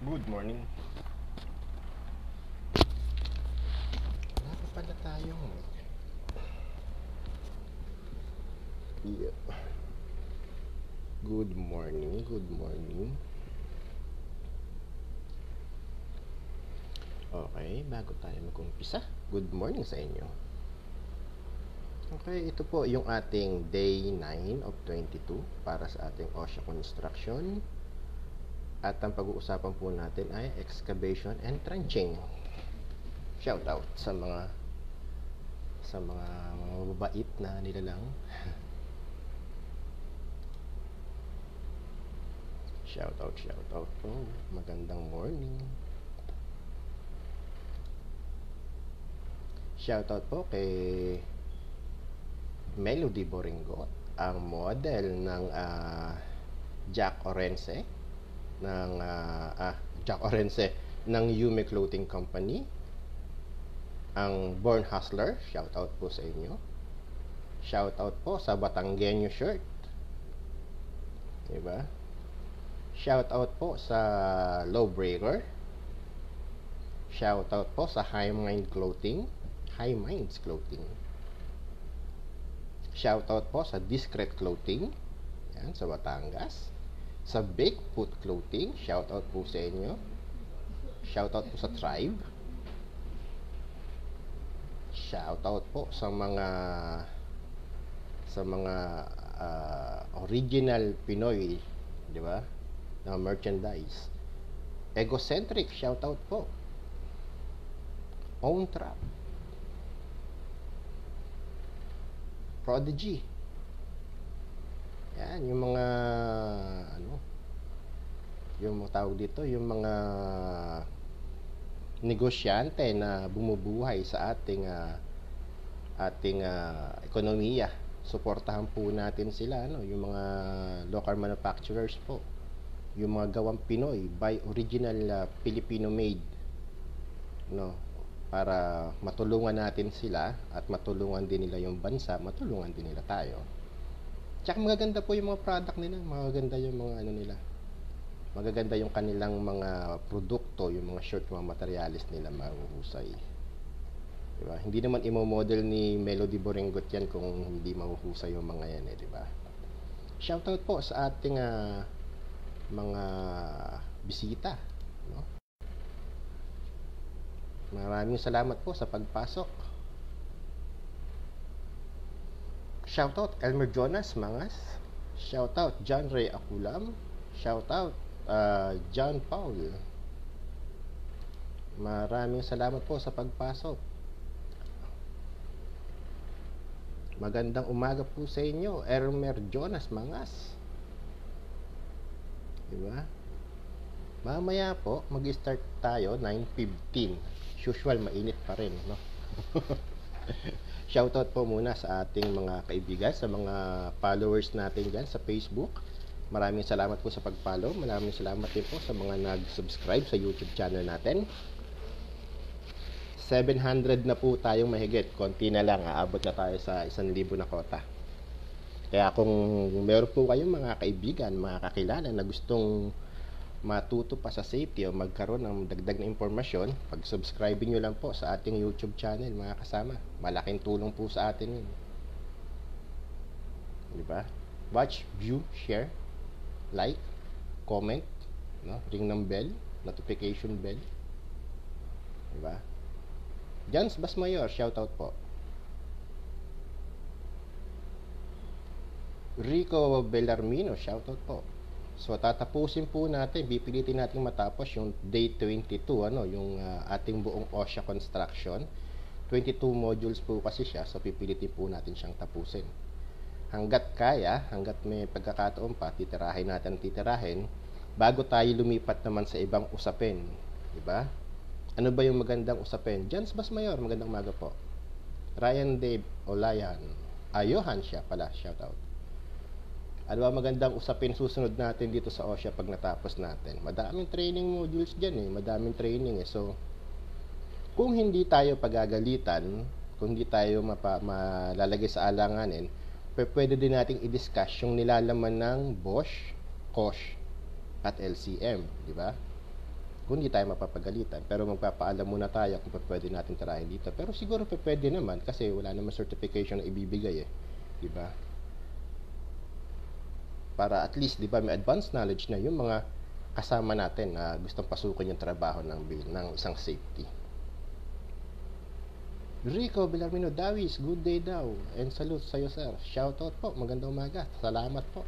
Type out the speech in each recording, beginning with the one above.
Good morning. Wala pala tayo. Yeah. Good morning, good morning. Okay, bago tayo mag-umpisa, good morning sa inyo. Okay, ito po yung ating day 9 of 22 para sa ating OSHA construction. At ang pag-uusapan po natin ay excavation and trenching. Shout out sa mga sa mga mababait na nilalang. shout out, shout out po. Magandang morning. Shout out po kay Melody Boringo, ang model ng uh, Jack Orense ng uh, ah, Jack Orense ng Yume Clothing Company ang Born Hustler shout out po sa inyo shout out po sa Batanggenyo Shirt diba shout out po sa Lowbreaker shout out po sa High Mind Clothing High Minds Clothing shout out po sa Discreet Clothing yan, sa Batangas sa Bigfoot Clothing. Shout out po sa inyo. Shout out po sa tribe. Shout out po sa mga sa mga uh, original Pinoy, 'di ba? Na merchandise. Egocentric, shout out po. Own Trap. Prodigy, yan, yung mga ano yung tawag dito, yung mga negosyante na bumubuhay sa ating uh, ating uh, ekonomiya. Suportahan po natin sila ano, yung mga local manufacturers po. Yung mga gawang Pinoy by original uh, Filipino made. No, para matulungan natin sila at matulungan din nila yung bansa, matulungan din nila tayo. Tsaka magaganda po yung mga product nila, magaganda yung mga ano nila. Magaganda yung kanilang mga produkto, yung mga shirt, mga materialis nila mahuhusay. Diba? Hindi naman imo-model ni Melody Boringot yan kung hindi mahuhusay yung mga yan eh, di ba? Shoutout po sa ating uh, mga bisita. No? Maraming salamat po sa pagpasok. Shoutout Elmer Jonas Mangas. Shoutout John Ray Aculam. Shoutout uh, John Paul. Maraming salamat po sa pagpasok. Magandang umaga po sa inyo, Elmer Jonas Mangas. Diba? Mamaya po, mag-start tayo 9.15. Usual, mainit pa rin, no? Shoutout po muna sa ating mga kaibigan, sa mga followers natin dyan sa Facebook. Maraming salamat po sa pag-follow. Maraming salamat din po sa mga nag-subscribe sa YouTube channel natin. 700 na po tayong mahigit. Konti na lang. Aabot na tayo sa 1,000 na kota. Kaya kung meron po kayong mga kaibigan, mga kakilala na gustong matuto pa sa safety o magkaroon ng dagdag na impormasyon, pag-subscribe nyo lang po sa ating YouTube channel mga kasama. Malaking tulong po sa atin yun. Diba? Watch, view, share, like, comment, no? ring ng bell, notification bell. Diba? Jans Basmayor, shoutout po. Rico Bellarmino, shoutout po. So tatapusin po natin, pipilitin natin matapos yung day 22, ano, yung uh, ating buong OSHA construction. 22 modules po kasi siya, so pipilitin po natin siyang tapusin. Hanggat kaya, hanggat may pagkakataon pa, titirahin natin titirahin bago tayo lumipat naman sa ibang usapin. ba? Ano ba yung magandang usapin? Jans Basmayor, magandang umaga po. Ryan Dave Olayan. Ayohan ah, siya pala, shout out. Ano ba magandang usapin susunod natin dito sa OSHA pag natapos natin? Madaming training modules dyan eh, madaming training eh. So, kung hindi tayo pagagalitan, kung hindi tayo mapa, malalagay sa alanganin, pwede din nating i-discuss yung nilalaman ng Bosch, Kosh, at LCM, di ba? Kung hindi tayo mapapagalitan, pero magpapaalam muna tayo kung pwede natin tarahin dito. Pero siguro pwede naman kasi wala naman certification na ibibigay eh, di ba? para at least, di ba, may advanced knowledge na yung mga kasama natin na gustong pasukin yung trabaho ng, ng isang safety. Rico Bellarmino Davis, good day daw. And salute sa iyo sir. Shout out po. magandang umaga. Salamat po.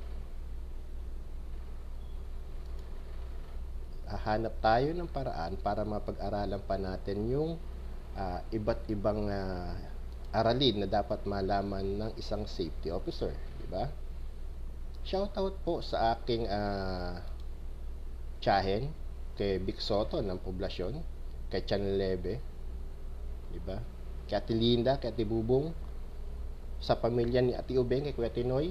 Hanap tayo ng paraan para mapag-aralan pa natin yung uh, iba't ibang uh, aralin na dapat malaman ng isang safety officer. di ba? Shoutout po sa aking uh, tiyahin, kay Big Soto ng Poblasyon, kay Chan Lebe di ba? Kay Ate Linda, kay Ate Bubong, sa pamilya ni Ate Ubeng, kay Kuya Tinoy,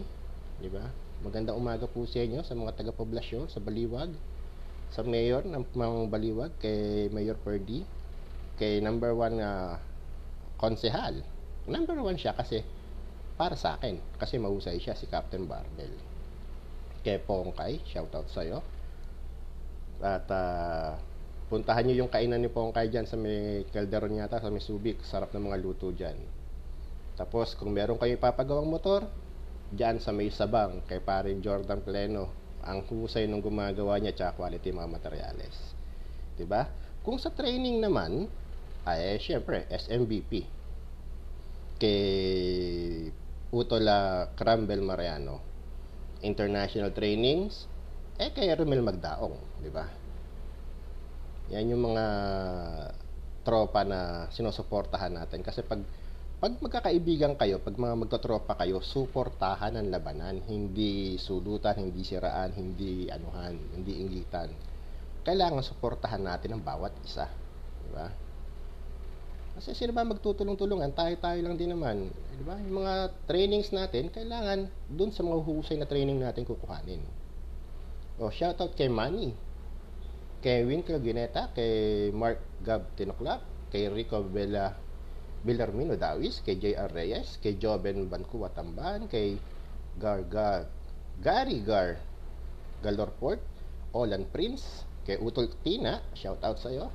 di ba? Magandang umaga po sa inyo sa mga taga-poblasyon, sa Baliwag, sa mayor ng Mang Baliwag, kay Mayor Perdi, kay number one uh, konsehal. Number one siya kasi para sa akin kasi mahusay siya si Captain Barbell kay Pongkay. Shoutout sa'yo. At uh, puntahan nyo yung kainan ni Pongkay diyan sa may Calderon yata, sa may Subic. Sarap ng mga luto diyan. Tapos kung meron kayong papagawang motor, diyan sa may Sabang kay parin Jordan Pleno. Ang husay ng gumagawa niya tsaka quality mga materyales. ba? Diba? Kung sa training naman, ay syempre SMBP kay Utola Crumble Mariano international trainings, eh kay Romel Magdaong, di ba? Yan yung mga tropa na sinusuportahan natin kasi pag pag magkakaibigan kayo, pag mga magtotropa kayo, suportahan ang labanan, hindi sulutan, hindi siraan, hindi anuhan, hindi ingitan. Kailangan suportahan natin ang bawat isa, di ba? Kasi sino ba magtutulong-tulungan? Tayo-tayo lang din naman. Eh, di ba? Yung mga trainings natin, kailangan dun sa mga husay na training natin kukuhanin. O, oh, out kay Manny, kay Winkle Gineta, kay Mark Gab Tinoklap, kay Rico Bella Villarmino Dawis, kay J.R. Reyes, kay Joven Bancuwa Tambahan, kay Garga Gary Gar Galorport, Olan Prince, kay Utol Tina, Shout shoutout sa'yo,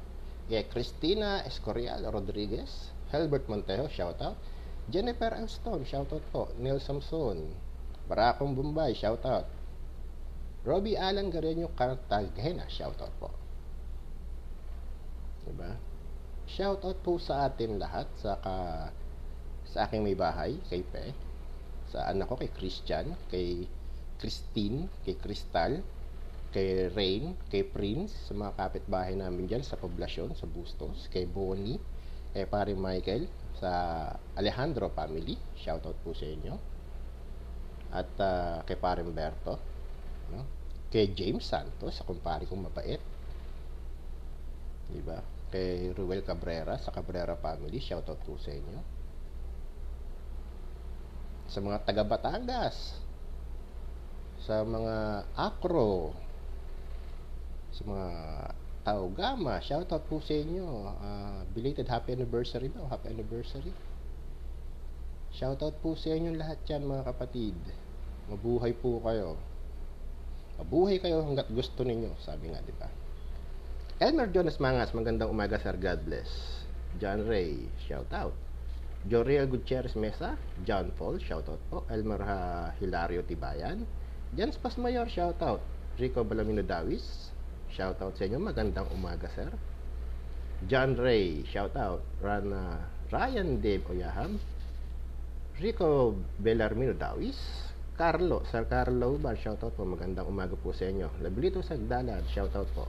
kay Cristina Escorial Rodriguez, Helbert Montejo, shoutout. Jennifer Elston, shoutout po. Neil Samson, Barakong Bombay, shoutout. Robbie Alan Gareño Cartagena, shoutout po. Diba? Shoutout po sa atin lahat, sa, ka, sa aking may bahay, kay Pe, sa anak ko, kay Christian, kay Christine, kay Crystal, kay Rain, kay Prince, sa mga kapitbahay namin dyan sa poblasyon, sa Bustos, kay Bonnie, kay eh, pare Michael, sa Alejandro family, shoutout po sa inyo, at uh, kay pare Humberto, no? kay James Santos, sa kumpare kong mabait, di diba? Kay Ruel Cabrera, sa Cabrera family, shoutout po sa inyo. Sa mga taga Batangas, sa mga Acro, sa mga tao gama shoutout po sa inyo uh, belated happy anniversary daw happy anniversary shout out po sa inyo lahat yan mga kapatid mabuhay po kayo mabuhay kayo hanggat gusto ninyo sabi nga di ba Elmer Jonas Mangas magandang umaga sir God bless John Ray shout out Joriel Gutierrez Mesa, John Paul, shout out po. Elmer uh, Hilario Tibayan, Jens Pasmayor, out Rico Balamino Dawis, Shoutout sa inyo. Magandang umaga, sir. John Ray, shoutout. out. Rana, Ryan Dave Oyaham. Rico Belarmino Dawis. Carlo, Sir Carlo Uban, shoutout po. Magandang umaga po sa inyo. Labilito sa shout shoutout po.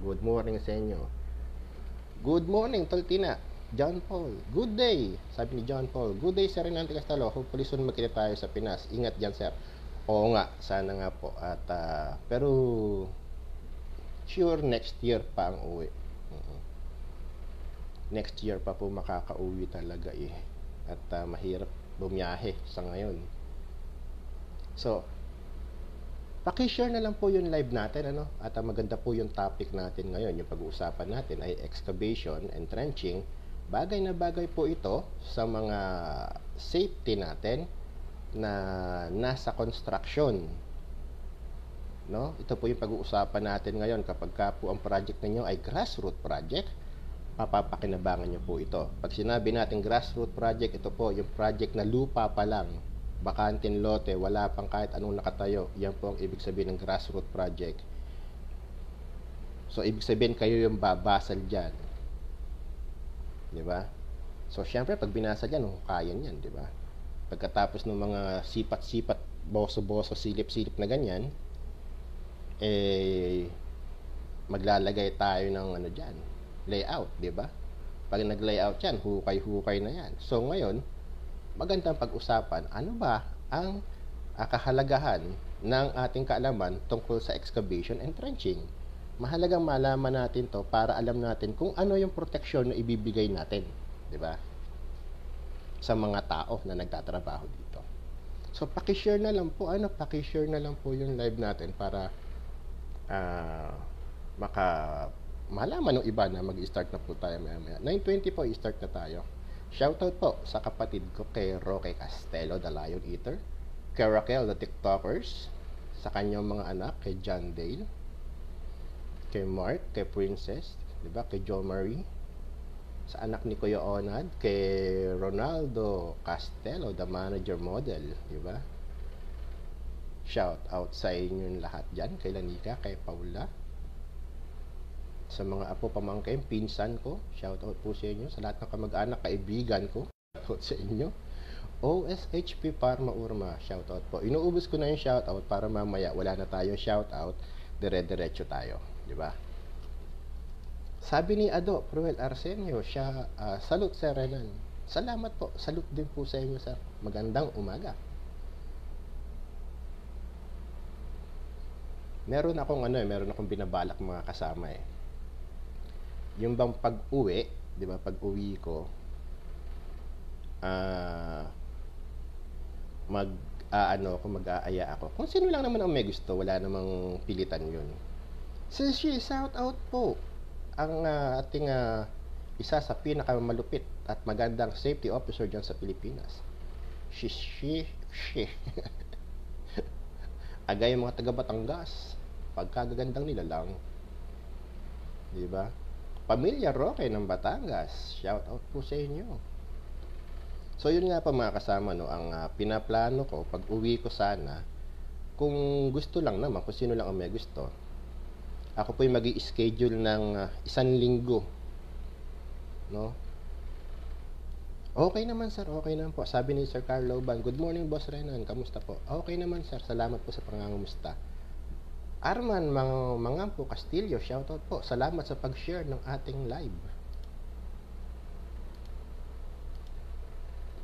Good morning sa inyo. Good morning, Toltina. John Paul, good day. Sabi ni John Paul, good day Sir Renante Castelo. Hopefully soon magkita tayo sa Pinas. Ingat dyan, sir. Oo nga, sana nga po. At, uh, pero sure next year pa ang uwi. Next year pa po makakauwi talaga eh. At uh, mahirap bumiyahe sa ngayon. So, Paki-share na lang po yung live natin ano at ang ah, maganda po yung topic natin ngayon yung pag-uusapan natin ay excavation and trenching bagay na bagay po ito sa mga safety natin na nasa construction No? Ito po yung pag-uusapan natin ngayon kapag ka po ang project ninyo ay grassroots project, papapakinabangan nyo po ito. Pag sinabi natin grassroots project, ito po yung project na lupa pa lang, bakantin lote, wala pang kahit anong nakatayo. Yan po ang ibig sabihin ng grassroots project. So, ibig sabihin kayo yung babasal dyan. Di ba? So, syempre, pag binasa dyan, oh, kaya niyan, di ba? Pagkatapos ng mga sipat-sipat, boso-boso, silip-silip na ganyan, eh maglalagay tayo ng ano diyan, layout, 'di ba? Pag nag-layout 'yan, hukay-hukay na 'yan. So ngayon, magandang pag-usapan ano ba ang ah, kahalagahan ng ating kaalaman tungkol sa excavation and trenching. Mahalagang malaman natin 'to para alam natin kung ano yung proteksyon na ibibigay natin, 'di ba? sa mga tao na nagtatrabaho dito. So, paki-share na lang po, ano, paki-share na lang po yung live natin para uh, maka malaman ng iba na mag-start na po tayo maya maya. 9.20 po, i-start na tayo. Shoutout po sa kapatid ko kay Roque Castelo, the Lion Eater, kay Raquel, the TikTokers, sa kanyang mga anak, kay John Dale, kay Mark, kay Princess, di ba, kay Jo Marie, sa anak ni Kuya Onad, kay Ronaldo Castelo, the manager model, di ba? Shout out sa inyong lahat dyan, kay Lanika, kay Paula, sa mga apo pamangkin, pinsan ko. Shout out po sa inyo, sa lahat ng kamag-anak, kaibigan ko. Shout out sa inyo. OSHP Parma Urma, shout out po. Inuubos ko na yung shout out para mamaya wala na tayo shout out, dire-diretso tayo, di ba? Sabi ni Ado, Pruel Arsenio, siya, uh, ah, salut Sir Renan. Salamat po, salute din po sa inyo sir. Magandang umaga. meron akong ano eh, meron akong binabalak mga kasama eh. Yung bang pag-uwi, 'di ba? Pag-uwi ko ah uh, mag uh, ano kung mag-aaya ako. Kung sino lang naman ang may gusto, wala namang pilitan 'yun. So, shout out po ang uh, ating uh, isa sa pinakamalupit at magandang safety officer dyan sa Pilipinas. She, she, she. Agay mga taga Batangas pagkagagandang nilalang. Di ba? Pamilya Roque ng Batangas. Shout out po sa inyo. So yun nga pa mga kasama no, ang uh, pinaplano ko pag uwi ko sana kung gusto lang naman, kung sino lang ang may gusto. Ako po yung magi-schedule ng uh, isang linggo. No? Okay naman sir, okay naman po. Sabi ni Sir Carlo Ban, Good morning Boss Renan, kamusta po? Okay naman sir, salamat po sa pangangumusta. Arman Mang Mangampo Castillo, shoutout po. Salamat sa pag-share ng ating live.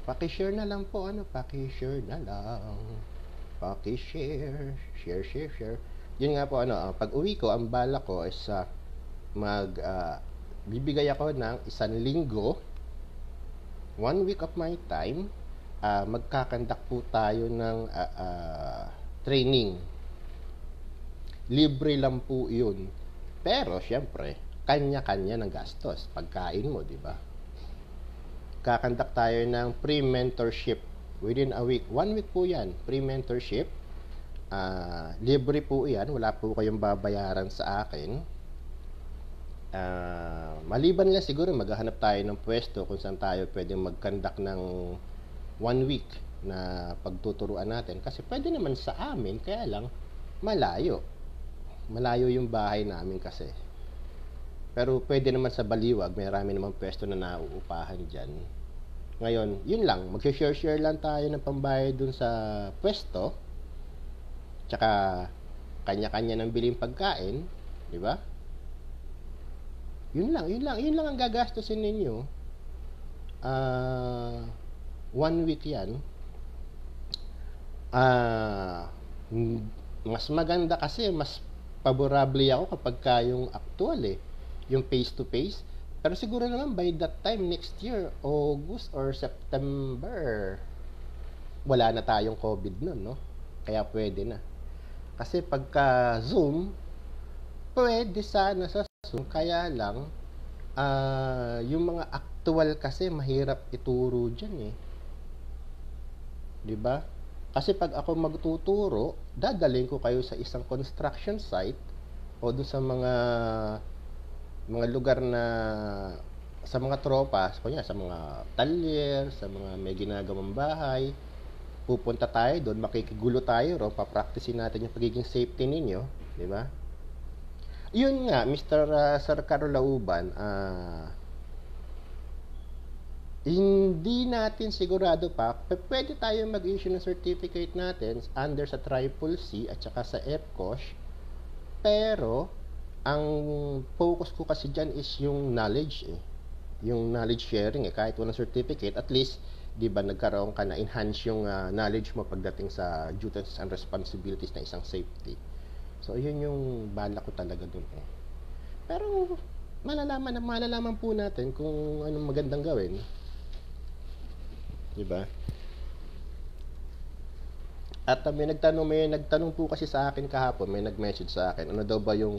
Paki-share na lang po ano, paki-share na lang. Paki-share, share, share, share. Yun nga po ano, ah, pag-uwi ko, ang bala ko is uh, mag uh, bibigay ako ng isang linggo one week of my time, uh, magkakandak po tayo ng uh, uh, training libre lang po yun. Pero, syempre, kanya-kanya ng gastos. Pagkain mo, di ba? Kakandak tayo ng pre-mentorship within a week. One week po yan, pre-mentorship. Uh, libre po yan. Wala po kayong babayaran sa akin. Uh, maliban lang siguro maghahanap tayo ng pwesto kung saan tayo pwedeng magkandak ng one week na pagtuturuan natin kasi pwede naman sa amin kaya lang malayo malayo yung bahay namin kasi. Pero pwede naman sa Baliwag, may marami naman pwesto na nauupahan dyan. Ngayon, yun lang, mag-share-share lang tayo ng pambayad dun sa pwesto. Tsaka, kanya-kanya ng biling pagkain, di ba? Yun lang, yun lang, yun lang ang gagastusin ninyo. Uh, one week yan. Ah, uh, mas maganda kasi mas favorably ako kapag ka yung actual eh, yung face-to-face. Pero siguro naman by that time next year, August or September, wala na tayong COVID nun, no? Kaya pwede na. Kasi pagka Zoom, pwede sana sa Zoom, kaya lang, uh, yung mga actual kasi mahirap ituro dyan eh. ba? Diba? Kasi pag ako magtuturo, dadaling ko kayo sa isang construction site o doon sa mga mga lugar na sa mga tropa, sa kanya, sa mga talyer, sa mga may ginagawang bahay, pupunta tayo doon, makikigulo tayo ro, papracticein natin yung pagiging safety ninyo, di ba? Yun nga, Mr. Ah, sir Carlo Lauban, ah, hindi natin sigurado pa, pwede tayo mag-issue ng certificate natin under sa Triple C at saka sa FCOSH. Pero, ang focus ko kasi dyan is yung knowledge eh. Yung knowledge sharing eh. Kahit walang certificate, at least, di ba, nagkaroon ka na enhance yung uh, knowledge mo pagdating sa duties and responsibilities na isang safety. So, yun yung bala ko talaga dun eh. Pero, malalaman, malalaman po natin kung anong magandang gawin. 'di ba? At uh, may nagtanong, may nagtanong po kasi sa akin kahapon, may nag-message sa akin, ano daw ba yung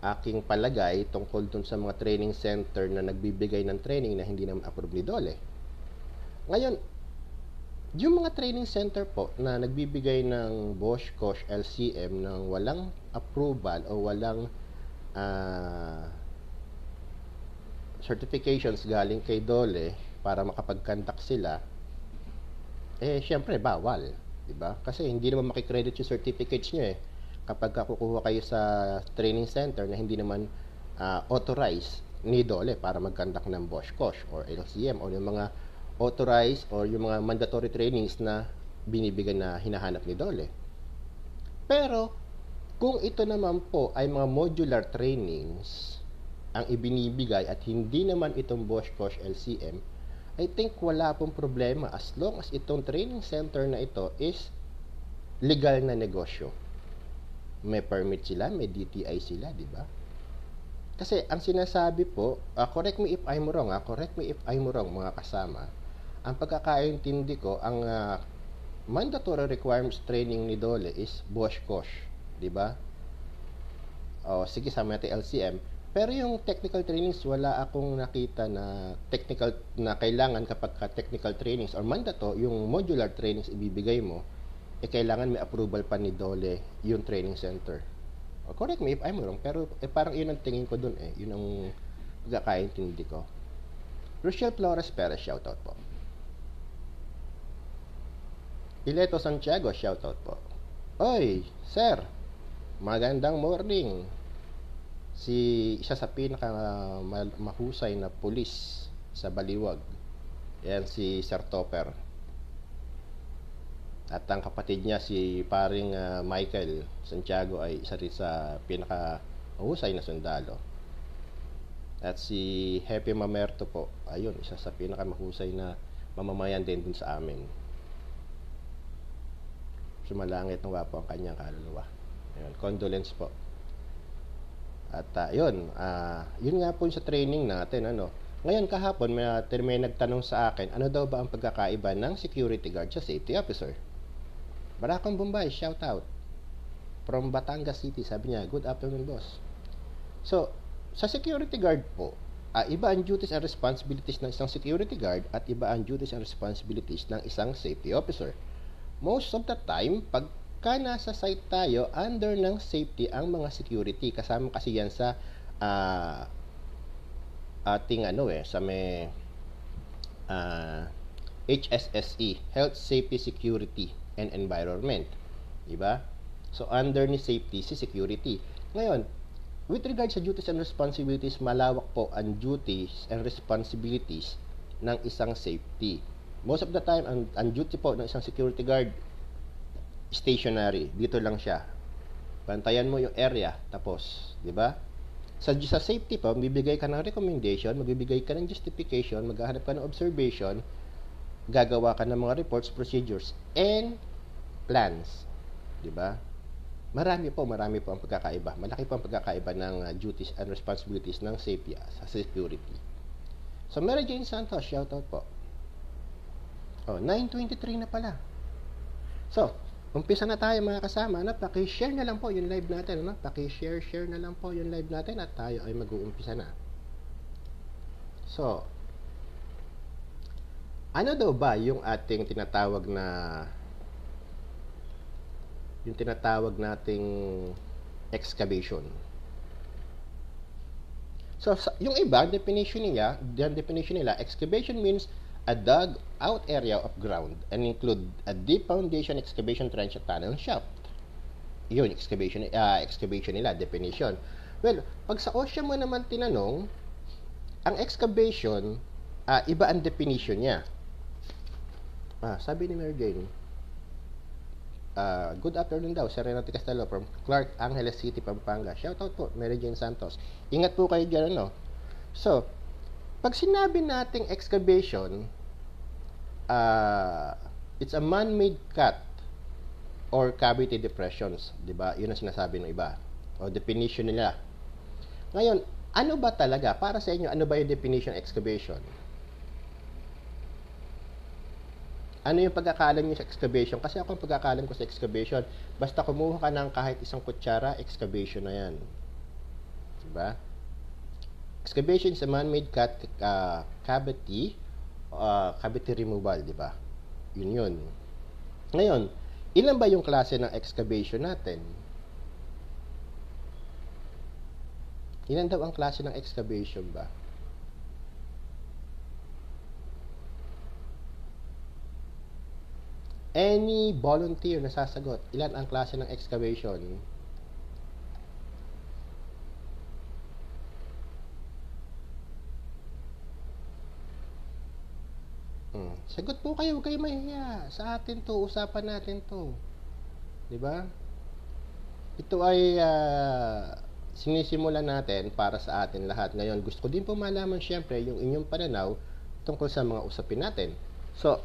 aking palagay tungkol dun sa mga training center na nagbibigay ng training na hindi naman approved ni Dole. Ngayon, yung mga training center po na nagbibigay ng Bosch, Koch, LCM ng walang approval o walang uh, certifications galing kay Dole para makapag-conduct sila, eh syempre bawal, 'di ba? Kasi hindi naman makikredit yung certificates niyo eh kapag kukuha kayo sa training center na hindi naman uh, authorized ni Dole para mag ng Bosch Kosh or LCM or yung mga authorized or yung mga mandatory trainings na binibigyan na hinahanap ni Dole. Pero kung ito naman po ay mga modular trainings ang ibinibigay at hindi naman itong Bosch Kosh LCM, I think wala pong problema as long as itong training center na ito is legal na negosyo. May permit sila, may DTI sila, di ba? Kasi ang sinasabi po, uh, correct me if I'm wrong, uh, correct me if I'm wrong mga kasama, ang pagkakaintindi ko, ang uh, mandatory requirements training ni Dole is Bosch Kosh, di ba? O sige, sa natin LCM, pero yung technical trainings, wala akong nakita na technical na kailangan kapag ka technical trainings or mandato, yung modular trainings ibibigay mo, eh kailangan may approval pa ni Dole yung training center. Or oh, correct me if I'm wrong, pero eh, parang yun ang tingin ko dun eh. Yun ang pagkakaintindi ko. Rochelle Flores Perez, shoutout po. Ileto Santiago, shoutout po. Oy, sir, magandang morning si isa sa pinaka mahusay na pulis sa Baliwag. Yan si Sir Topper. At ang kapatid niya si paring uh, Michael Santiago ay isa rin sa pinaka mahusay na sundalo. At si Happy Mamerto po, ayun, isa sa pinaka mahusay na mamamayan din dun sa amin. Sumalangit na po ang kanyang kaluluwa. Ayun, condolence po. At uh, yun, uh, yun nga po sa training natin. Ano. Ngayon kahapon may, ah, may nagtanong sa akin, ano daw ba ang pagkakaiba ng security guard sa safety officer? Barakong Bombay, shout out. From Batangas City, sabi niya, good afternoon boss. So, sa security guard po, uh, iba ang duties and responsibilities ng isang security guard at iba ang duties and responsibilities ng isang safety officer. Most of the time, pag pagka nasa site tayo, under ng safety ang mga security. Kasama kasi yan sa uh, ating ano eh, sa may uh, ah, HSSE, Health, Safety, Security, and Environment. Diba? So, under ni safety, si security. Ngayon, with regard sa duties and responsibilities, malawak po ang duties and responsibilities ng isang safety. Most of the time, ang, ang duty po ng isang security guard stationary. Dito lang siya. Pantayan mo yung area. Tapos, di ba? Sa, sa safety pa, bibigay ka ng recommendation, magbibigay ka ng justification, maghahanap ka ng observation, gagawa ka ng mga reports, procedures, and plans. Di ba? Marami po, marami po ang pagkakaiba. Malaki po ang pagkakaiba ng uh, duties and responsibilities ng safety uh, sa security. So, Mary Jane Santos, shoutout po. Oh, 9.23 na pala. So, Umpisa na tayo mga kasama, ano? Paki-share na lang po yung live natin, ano? Paki-share, share na lang po yung live natin at tayo ay mag-uumpisa na. So, ano daw ba yung ating tinatawag na yung tinatawag nating excavation? So, yung iba, definition nila, the definition nila, excavation means a dug out area of ground and include a deep foundation excavation trench at tunnel shaft. Yun, excavation, uh, excavation nila, definition. Well, pag sa OSHA mo naman tinanong, ang excavation, uh, iba ang definition niya. Ah, sabi ni Mary Jane, uh, good afternoon daw, Sir Renate Castelo from Clark Angeles City, Pampanga. Shout out po, Mary Jane Santos. Ingat po kayo dyan, ano? So, pag sinabi nating excavation, uh, it's a man-made cut or cavity depressions, 'di ba? 'Yun ang sinasabi ng iba. O definition nila. Ngayon, ano ba talaga para sa inyo ano ba yung definition excavation? Ano yung pagkakalam niyo sa excavation? Kasi ako ang pagkakalam ko sa excavation, basta kumuha ka ng kahit isang kutsara, excavation na 'yan. 'Di ba? Excavation is a man-made cut uh, cavity uh, cavity removal, di ba? Yun yun. Ngayon, ilan ba yung klase ng excavation natin? Ilan daw ang klase ng excavation ba? Any volunteer na sasagot, ilan ang klase ng excavation? Hmm. Sagot po kayo, huwag kayo mahiya. Sa atin to, usapan natin to. Di ba? Ito ay uh, ah, sinisimula natin para sa atin lahat. Ngayon, gusto ko din po malaman syempre yung inyong pananaw tungkol sa mga usapin natin. So,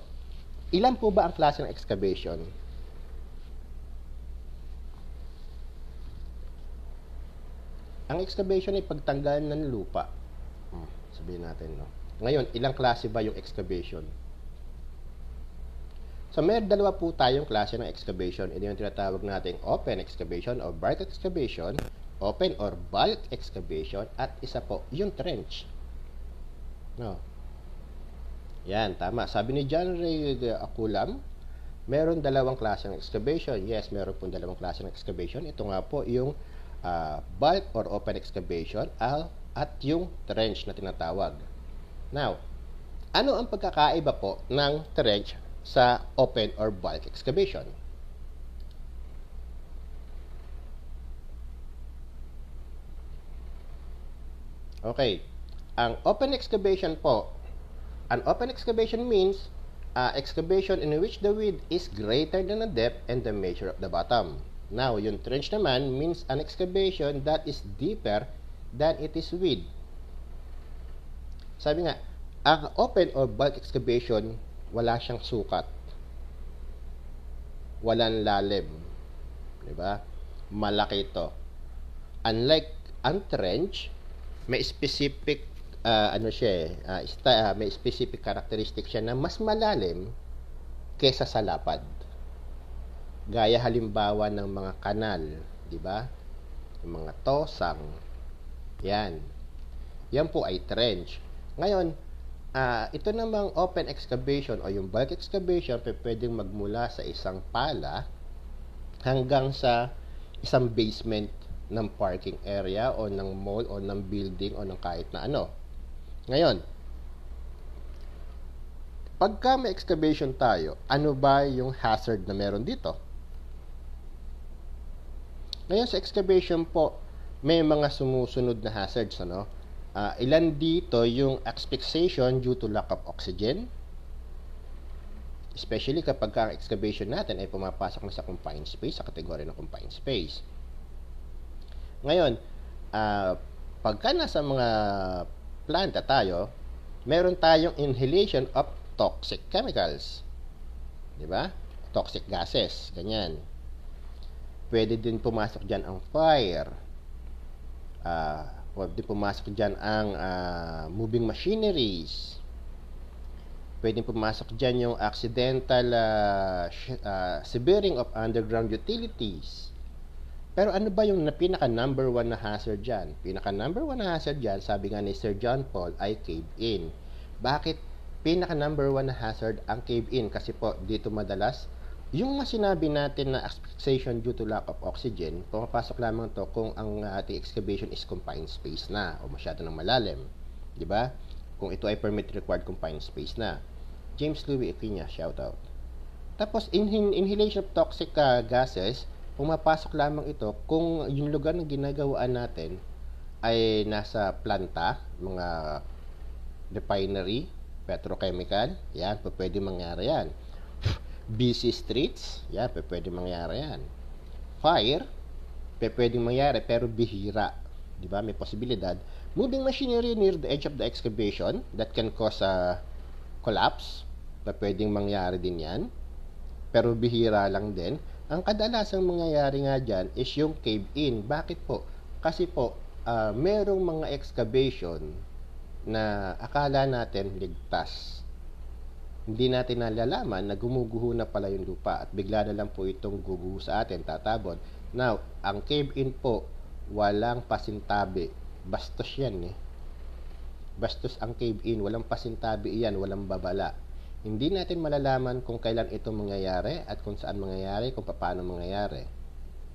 ilan po ba ang klase ng excavation? Ang excavation ay pagtanggal ng lupa. Hmm, sabihin natin, no? Ngayon, ilang klase ba yung excavation? So may dalawa po tayong klase ng excavation. Ito yung tinatawag nating open excavation or bright excavation, open or bulk excavation, at isa po yung trench. No. Yan, tama. Sabi ni John Ray Aculam, meron dalawang klase ng excavation. Yes, meron po dalawang klase ng excavation. Ito nga po yung uh, bulk or open excavation ah, at yung trench na tinatawag. Now, ano ang pagkakaiba po ng trench sa open or bulk excavation. Okay. Ang open excavation po, an open excavation means uh, excavation in which the width is greater than the depth and the measure of the bottom. Now, yung trench naman means an excavation that is deeper than it is width. Sabi nga, ang open or bulk excavation wala siyang sukat. Walang lalim. 'Di ba? Malaki ito. Unlike ang trench, may specific uh, ano siya uh, sta, uh, may specific characteristic siya na mas malalim kesa sa lapad. Gaya halimbawa ng mga kanal, 'di ba? Yung mga tosang. Yan. Yan po ay trench. Ngayon, uh, ito namang open excavation o yung bulk excavation pwedeng magmula sa isang pala hanggang sa isang basement ng parking area o ng mall o ng building o ng kahit na ano. Ngayon, pagka may excavation tayo, ano ba yung hazard na meron dito? Ngayon sa excavation po, may mga sumusunod na hazards ano? Uh, ilan dito yung asphyxiation due to lack of oxygen, especially kapag ang excavation natin ay pumapasok na sa confined space, sa kategory ng confined space. Ngayon, uh, pagka nasa mga planta tayo, meron tayong inhalation of toxic chemicals. Di ba? Toxic gases, ganyan. Pwede din pumasok diyan ang fire. Ah, uh, Pwede pumasok dyan ang uh, moving machineries. Pwede pumasok dyan yung accidental uh, uh, severing of underground utilities. Pero ano ba yung pinaka number one na hazard dyan? Pinaka number one na hazard dyan, sabi nga ni Sir John Paul, ay cave-in. Bakit pinaka number one na hazard ang cave-in? Kasi po, dito madalas yung masinabi natin na asphyxiation due to lack of oxygen, pumapasok lamang to kung ang ah, ating excavation is confined space na o masyado ng malalim. Di ba? Kung ito ay permit required confined space na. James Louis Aquina, shout out. Tapos, in, inhalation of toxic uh, gases, pumapasok lamang ito kung yung lugar na ginagawaan natin ay nasa planta, mga refinery, petrochemical, yan, pwede mangyari yan busy streets, yeah, pe, pwede mangyari yan. Fire, pe, pwede mangyari pero bihira. Di ba? May posibilidad. Moving machinery near the edge of the excavation that can cause a collapse, pe, pwedeng mangyari din yan. Pero bihira lang din. Ang kadalasang mangyayari nga dyan is yung cave-in. Bakit po? Kasi po, uh, merong mga excavation na akala natin ligtas hindi natin nalalaman na gumuguho na pala yung lupa at bigla na lang po itong guguho sa atin, tatabon. Now, ang cave-in po, walang pasintabi. Bastos yan eh. Bastos ang cave-in, walang pasintabi yan, walang babala. Hindi natin malalaman kung kailan ito mangyayari at kung saan mangyayari, kung paano mangyayari.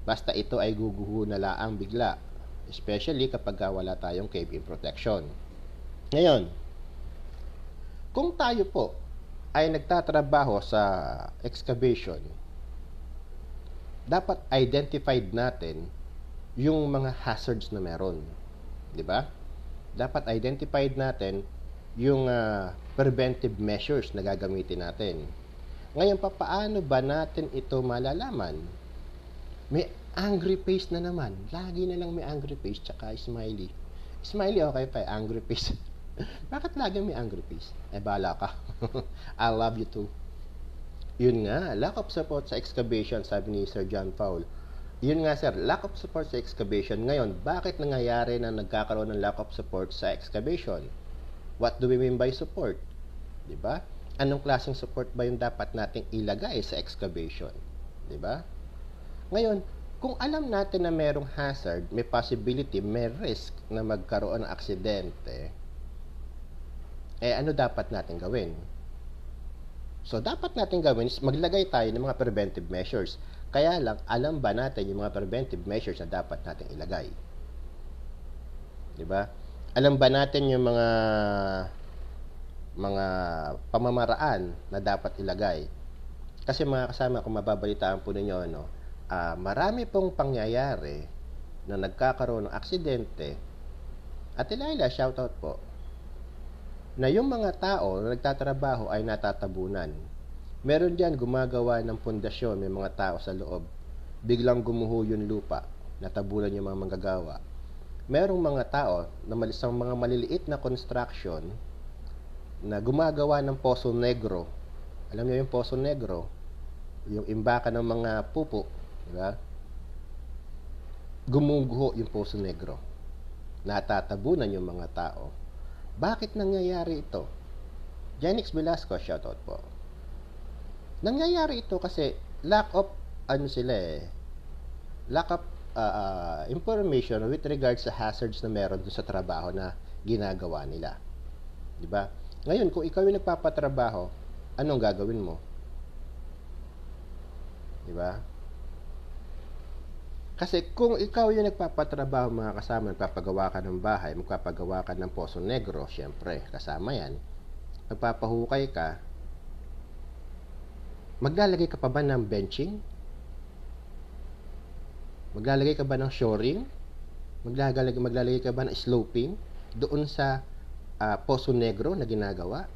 Basta ito ay guguho na laang bigla, especially kapag wala tayong cave-in protection. Ngayon, kung tayo po ay nagtatrabaho sa excavation, dapat identified natin yung mga hazards na meron. 'Di ba? Dapat identified natin yung uh, preventive measures na gagamitin natin. Ngayon, paano ba natin ito malalaman? May angry face na naman. Lagi na lang may angry face tsaka smiley. Smiley okay pa, angry face. Bakit lagi may angry face? Eh, bala ka. I love you too. Yun nga, lack of support sa excavation, sabi ni Sir John Paul. Yun nga sir, lack of support sa excavation. Ngayon, bakit nangyayari na nagkakaroon ng lack of support sa excavation? What do we mean by support? ba? Diba? Anong klaseng support ba yung dapat nating ilagay sa excavation? ba? Diba? Ngayon, kung alam natin na merong hazard, may possibility, may risk na magkaroon ng aksidente, eh ano dapat natin gawin? So, dapat natin gawin is maglagay tayo ng mga preventive measures. Kaya lang, alam ba natin yung mga preventive measures na dapat natin ilagay? Di ba? Alam ba natin yung mga mga pamamaraan na dapat ilagay? Kasi mga kasama, kung mababalitaan po ninyo, ano, uh, marami pong pangyayari na nagkakaroon ng aksidente. At Elaila, shoutout po na yung mga tao na nagtatrabaho ay natatabunan. Meron diyan gumagawa ng pundasyon may mga tao sa loob. Biglang gumuho yung lupa, natabunan yung mga manggagawa. Merong mga tao na malisang mga maliliit na construction na gumagawa ng poso negro. Alam niyo yung poso negro? Yung imbaka ng mga pupo, di ba? Gumuguho yung poso negro. Natatabunan yung mga tao. Bakit nangyayari ito? Janix Velasco, shoutout po. Nangyayari ito kasi lack of ano sila eh, lack of uh, information with regards sa hazards na meron sa trabaho na ginagawa nila. 'Di ba? Ngayon, kung ikaw yung nagpapatrabaho, anong gagawin mo? 'Di ba? Kasi kung ikaw yung nagpapatrabaho mga kasama, nagpapagawa ka ng bahay, magpapagawa ka ng poso negro, syempre, kasama yan. Nagpapahukay ka, maglalagay ka pa ba ng benching? Maglalagay ka ba ng shoring? Maglalagay, maglalagay ka ba ng sloping? Doon sa uh, poso negro na ginagawa?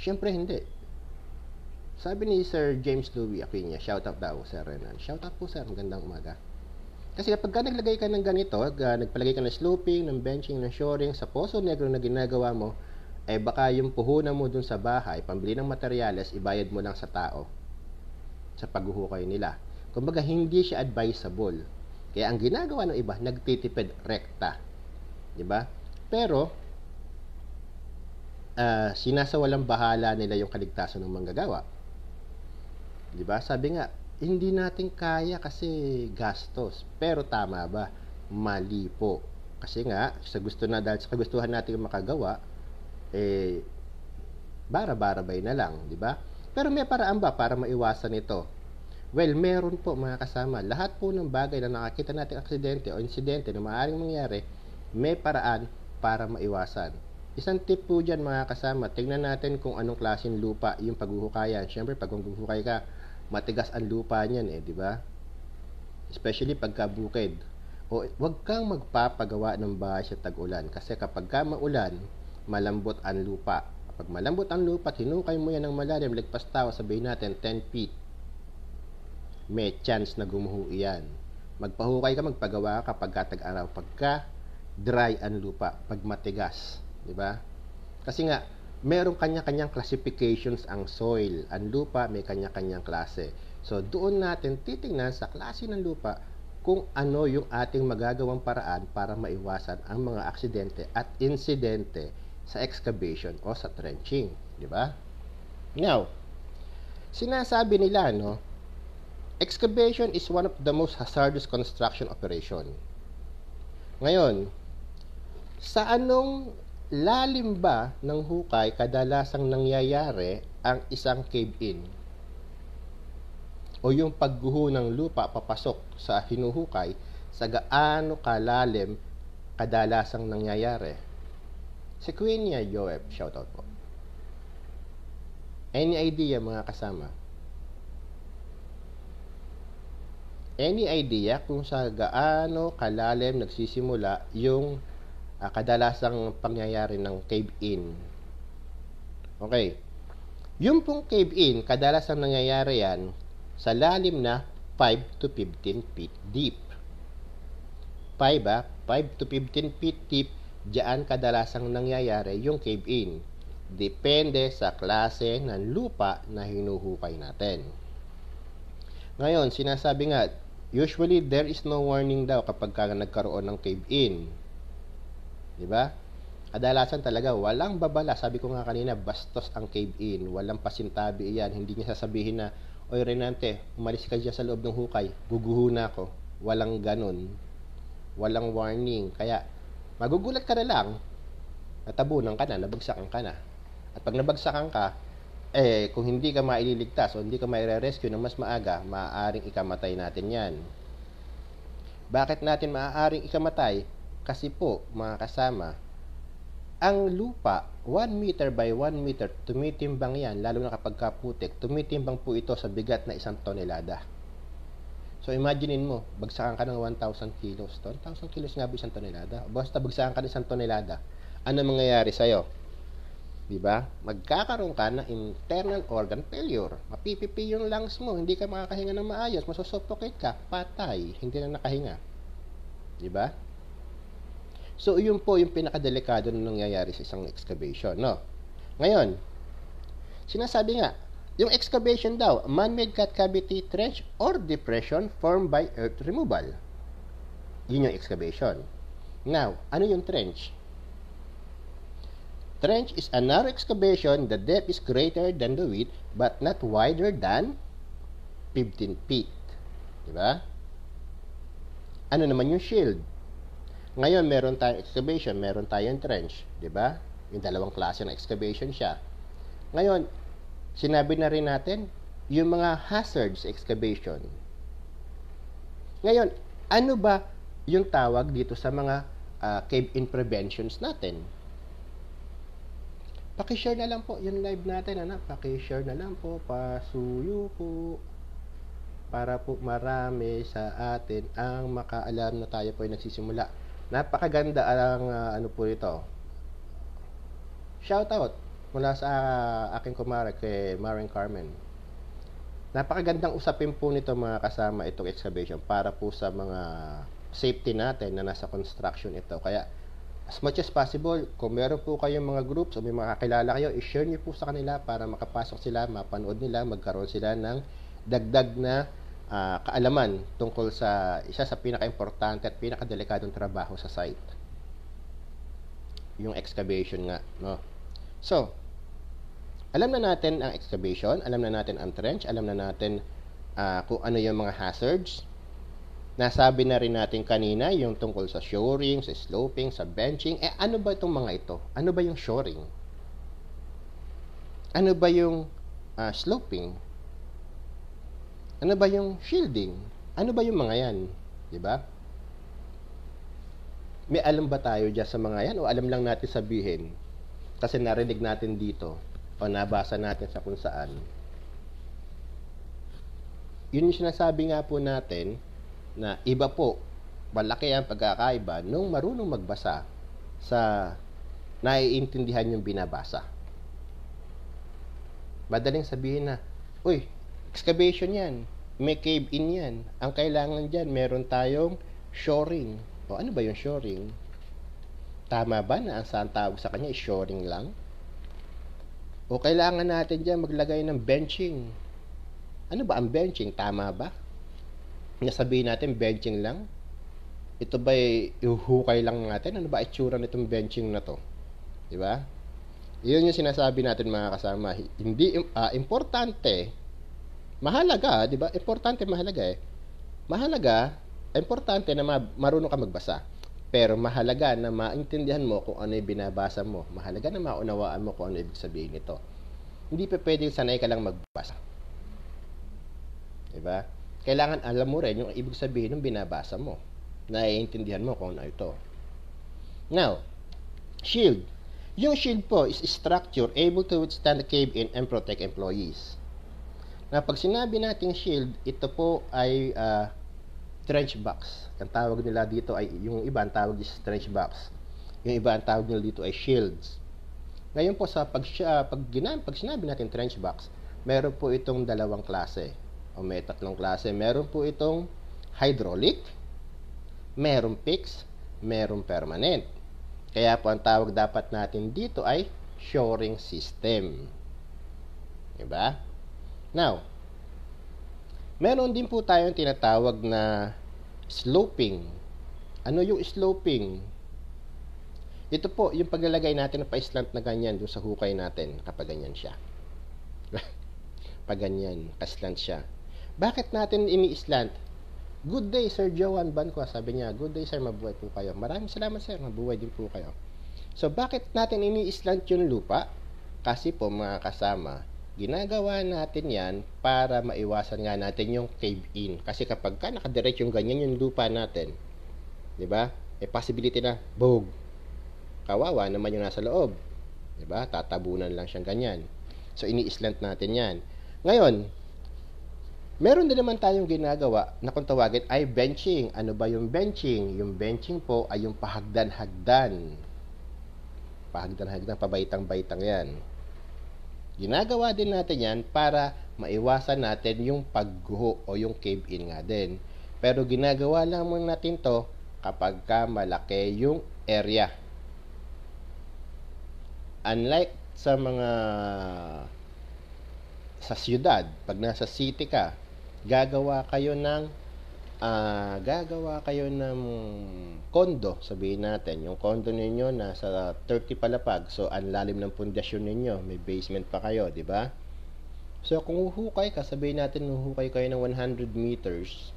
Syempre hindi. Sabi ni Sir James Louis Aquino, shout out daw Sir Renan. Shout out po sir, magandang umaga. Kasi kapag ka naglagay ka ng ganito, uh, nagpalagay ka ng sloping, ng benching, ng shoring sa poso negro na ginagawa mo, eh baka yung puhunan mo dun sa bahay, pambili ng materyales, ibayad mo lang sa tao sa paghuhukay nila. Kumbaga, hindi siya advisable. Kaya ang ginagawa ng iba, nagtitipid rekta. ba? Diba? Pero, uh, sinasawalang bahala nila yung kaligtasan ng manggagawa. ba? Diba? Sabi nga, hindi natin kaya kasi gastos. Pero tama ba? Mali po. Kasi nga, sa gusto na dahil sa kagustuhan natin makagawa, eh bara-barabay na lang, di ba? Pero may paraan ba para maiwasan ito? Well, meron po mga kasama. Lahat po ng bagay na nakakita natin aksidente o insidente na maaaring mangyari, may paraan para maiwasan. Isang tip po dyan mga kasama, tingnan natin kung anong klaseng lupa yung paghuhukayan. Siyempre, pag huhukay ka, matigas ang lupa niyan eh, di ba? Especially pagka bukid. O wag kang magpapagawa ng bahay sa tag-ulan kasi kapag ka maulan, malambot ang lupa. Pag malambot ang lupa, hinukay mo yan ng malalim, lagpas tao, sabihin natin 10 feet. May chance na gumuho yan. Magpahukay ka, magpagawa ka pagka tag-araw. Pagka dry ang lupa, pag matigas. Di ba? Kasi nga, merong kanya-kanyang classifications ang soil. Ang lupa may kanya-kanyang klase. So doon natin titingnan sa klase ng lupa kung ano yung ating magagawang paraan para maiwasan ang mga aksidente at insidente sa excavation o sa trenching, di ba? Now, sinasabi nila no, excavation is one of the most hazardous construction operation. Ngayon, sa anong lalim ba ng hukay kadalasang nangyayari ang isang cave-in? O yung pagguho ng lupa papasok sa hinuhukay sa gaano kalalim kadalasang nangyayari? Si Queenia Joeb, shoutout po. Any idea mga kasama? Any idea kung sa gaano kalalim nagsisimula yung uh, kadalasang pangyayari ng cave-in. Okay. Yung pong cave-in, kadalasang nangyayari yan sa lalim na 5 to 15 feet deep. 5 ba? 5 to 15 feet deep, diyan kadalasang nangyayari yung cave-in. Depende sa klase ng lupa na hinuhukay natin. Ngayon, sinasabi nga, usually there is no warning daw kapag ka nagkaroon ng cave-in 'Di ba? Kadalasan talaga walang babala. Sabi ko nga kanina, bastos ang cave-in. Walang pasintabi iyan. Hindi niya sasabihin na, Oy Renante, umalis ka dyan sa loob ng hukay. Guguho na ako. Walang ganon. Walang warning. Kaya, magugulat ka na lang. Natabunan ka na, nabagsakan ka na. At pag nabagsakan ka, eh, kung hindi ka maililigtas o hindi ka maire-rescue ng mas maaga, maaaring ikamatay natin yan. Bakit natin maaaring ikamatay? Kasi po, mga kasama, ang lupa, 1 meter by 1 meter, tumitimbang yan, lalo na kapag kaputik, tumitimbang po ito sa bigat na isang tonelada. So, imaginein mo, bagsakan ka ng 1,000 kilos. 1,000 kilos nga ba isang tonelada? Basta bagsakan ka ng isang tonelada, ano mangyayari sa'yo? Diba? Magkakaroon ka ng internal organ failure. Mapipipi yung lungs mo, hindi ka makakahinga ng maayos, masusuffocate ka, patay, hindi na nakahinga. Diba? So, yun po yung pinakadelikado na nangyayari sa isang excavation, no? Ngayon, sinasabi nga, yung excavation daw, man-made cut cavity trench or depression formed by earth removal. Yun yung excavation. Now, ano yung trench? Trench is a narrow excavation, the depth is greater than the width, but not wider than 15 feet. Diba? Ano naman yung shield? Ngayon, meron tayong excavation, meron tayong trench, di ba? Yung dalawang klase ng excavation siya. Ngayon, sinabi na rin natin, yung mga hazards excavation. Ngayon, ano ba yung tawag dito sa mga uh, ah, cave-in preventions natin? Paki-share na lang po yung live natin, anak. Paki-share na lang po, pasuyo po. Para po marami sa atin ang makaalam na tayo po ay nagsisimula Napakaganda ang uh, ano po ito. Shout out mula sa uh, aking kumare kay Maren Carmen. Napakagandang usapin po nito mga kasama itong excavation para po sa mga safety natin na nasa construction ito. Kaya as much as possible, kung meron po kayong mga groups o may mga kakilala kayo, i-share niyo po sa kanila para makapasok sila, mapanood nila, magkaroon sila ng dagdag na uh, kaalaman tungkol sa isa sa pinaka-importante at pinakadelikadong trabaho sa site. Yung excavation nga, no. So, alam na natin ang excavation, alam na natin ang trench, alam na natin uh, kung ano yung mga hazards. Nasabi na rin natin kanina yung tungkol sa shoring, sa sloping, sa benching. Eh ano ba itong mga ito? Ano ba yung shoring? Ano ba yung uh, sloping? Ano ba yung shielding? Ano ba yung mga yan? Di ba? May alam ba tayo dyan sa mga yan o alam lang natin sabihin kasi narinig natin dito o nabasa natin sa kung saan? Yun yung sinasabi nga po natin na iba po malaki ang pagkakaiba nung marunong magbasa sa naiintindihan yung binabasa. Madaling sabihin na, Uy, Excavation yan. May cave in yan. Ang kailangan dyan, meron tayong shoring. O ano ba yung shoring? Tama ba na ang saan tawag sa kanya is shoring lang? O kailangan natin dyan maglagay ng benching. Ano ba ang benching? Tama ba? Nasabihin natin benching lang? Ito ba ihuhukay lang natin? Ano ba itsura nitong benching na to? Diba? Iyon yung sinasabi natin mga kasama. Hindi uh, importante Mahalaga, 'di ba? Importante mahalaga eh. Mahalaga, importante na marunong ka magbasa. Pero mahalaga na maintindihan mo kung ano 'yung binabasa mo. Mahalaga na maunawaan mo kung ano 'yung ibig sabihin nito. Hindi pa pwedeng sanay ka lang magbasa. 'Di ba? Kailangan alam mo rin 'yung ibig sabihin ng binabasa mo. Naiintindihan mo kung ano ito. Now, shield. Yung shield po is a structure able to withstand a cave-in and protect employees. Na pag sinabi nating shield, ito po ay uh, trench box. Ang tawag nila dito ay, yung iba ang tawag is trench box. Yung iba ang tawag nila dito ay shields. Ngayon po sa pag, uh, pag, ginam, pag sinabi natin trench box, meron po itong dalawang klase. O may tatlong klase. Meron po itong hydraulic, meron fix, meron permanent. Kaya po ang tawag dapat natin dito ay shoring system. Diba? Now, meron din po tayong tinatawag na sloping. Ano yung sloping? Ito po, yung paglalagay natin ng pa-slant na ganyan doon sa hukay natin kapag ganyan siya. Pag ganyan, pa-slant siya. Bakit natin ini-slant? Good day, Sir Joan Banco. Sabi niya, good day, sir. Mabuhay po kayo. Maraming salamat, sir. Mabuhay din po kayo. So, bakit natin ini-slant yung lupa? Kasi po, mga kasama, ginagawa natin yan para maiwasan nga natin yung cave-in. Kasi kapag ka nakadiret yung ganyan yung lupa natin, di ba? E possibility na, bog. Kawawa naman yung nasa loob. Di ba? Tatabunan lang siyang ganyan. So, ini-slant natin yan. Ngayon, meron din naman tayong ginagawa na kung tawagin ay benching. Ano ba yung benching? Yung benching po ay yung pahagdan-hagdan. Pahagdan-hagdan, pabaitang-baitang yan. Ginagawa din natin yan para maiwasan natin yung pagguho o yung cave-in nga din. Pero ginagawa lamang natin to kapag ka malaki yung area. Unlike sa mga sa siyudad, pag nasa city ka, gagawa kayo ng uh, gagawa kayo ng kondo, sabihin natin, yung kondo ninyo nasa 30 palapag, so ang lalim ng pundasyon ninyo, may basement pa kayo, di ba? So kung huhukay ka, sabihin natin huhukay kayo ng 100 meters,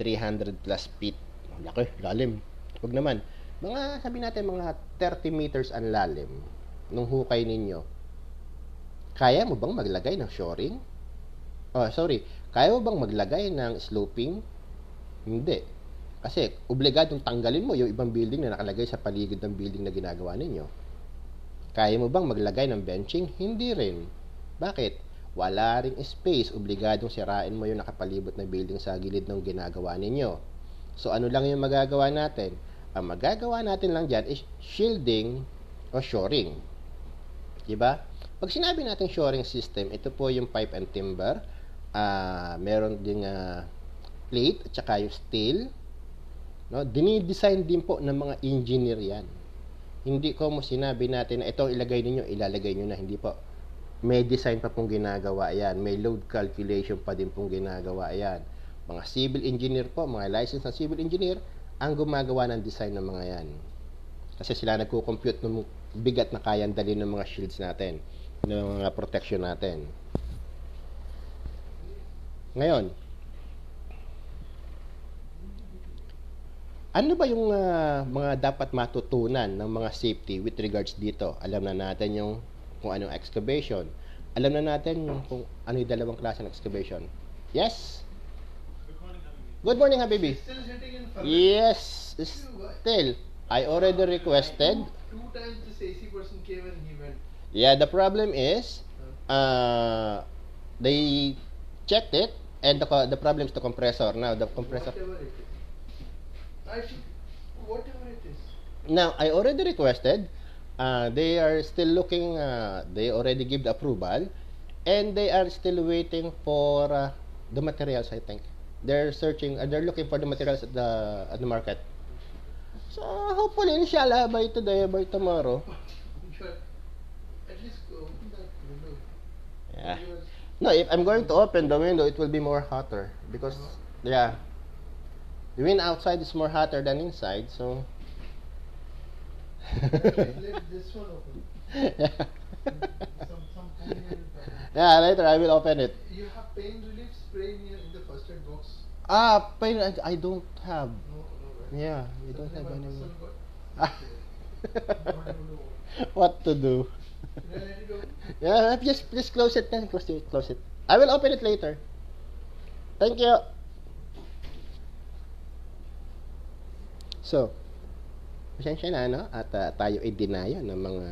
300 plus feet, laki, lalim, wag naman. Mga, sabi natin, mga 30 meters ang lalim nung hukay ninyo. Kaya mo bang maglagay ng shoring? Oh, sorry. Kaya mo bang maglagay ng sloping? Hindi. Kasi obligadong tanggalin mo yung ibang building na nakalagay sa paligid ng building na ginagawa ninyo. Kaya mo bang maglagay ng benching? Hindi rin. Bakit? Wala ring space. Obligadong sirain mo yung nakapalibot na building sa gilid ng ginagawa ninyo. So ano lang yung magagawa natin? Ang magagawa natin lang dyan is shielding o shoring. Diba? Pag sinabi natin shoring system, ito po yung pipe and timber. Uh, meron ding uh, plate at saka yung steel. No, dinidesign din po ng mga engineer 'yan. Hindi ko mo sinabi natin na itong ilagay niyo, ilalagay niyo na hindi po. May design pa pong ginagawa 'yan, may load calculation pa din pong ginagawa 'yan. Mga civil engineer po, mga licensed na civil engineer ang gumagawa ng design ng mga 'yan. Kasi sila nagko-compute ng bigat na kayang dalhin ng mga shields natin, ng mga protection natin. Ngayon, Ano ba yung uh, mga dapat matutunan ng mga safety with regards dito? Alam na natin yung kung anong excavation. Alam na natin kung ano yung dalawang klase ng excavation. Yes? Good morning, Habibi. Still sitting in public. Yes, still. I already requested. Two times this AC person came and he went. Yeah, the problem is, uh, they checked it and the, the problem is the compressor. Now, the compressor... Whatever it is. whatever it is. Now, I already requested. Uh, they are still looking, uh, they already give the approval. And they are still waiting for uh, the materials, I think. They're searching, uh, they're looking for the materials at the, at the market. So, hopefully, inshallah, by today, by tomorrow. Yeah. No, if I'm going to open the window, it will be more hotter because, uh-huh. yeah. The wind outside is more hotter than inside, so. Yeah. later I will open it. You have pain relief spray in, in the first aid box. Ah, pain. I, I don't have. No, no, right. Yeah, you so don't have any. what to do? yeah, just please close it then. Close it. Close it. I will open it later. Thank you. So, pasensya na, no? At uh, tayo ay dinayo ng mga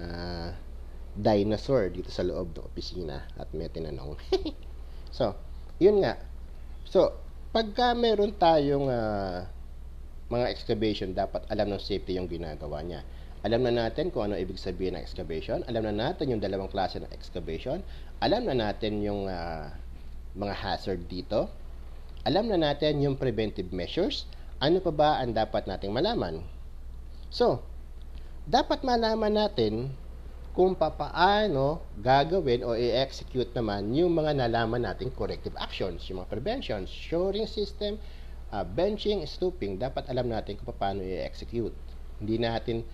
dinosaur dito sa loob ng opisina at may tinanong. so, yun nga. So, pagka meron tayong uh, mga excavation, dapat alam ng safety yung ginagawa niya. Alam na natin kung ano ibig sabihin ng excavation. Alam na natin yung dalawang klase ng excavation. Alam na natin yung uh, mga hazard dito. Alam na natin yung preventive measures ano pa ba ang dapat nating malaman? So, dapat malaman natin kung papaano gagawin o i-execute naman yung mga nalaman nating corrective actions, yung mga preventions, shoring system, uh, benching, stooping, dapat alam natin kung paano i-execute. Hindi natin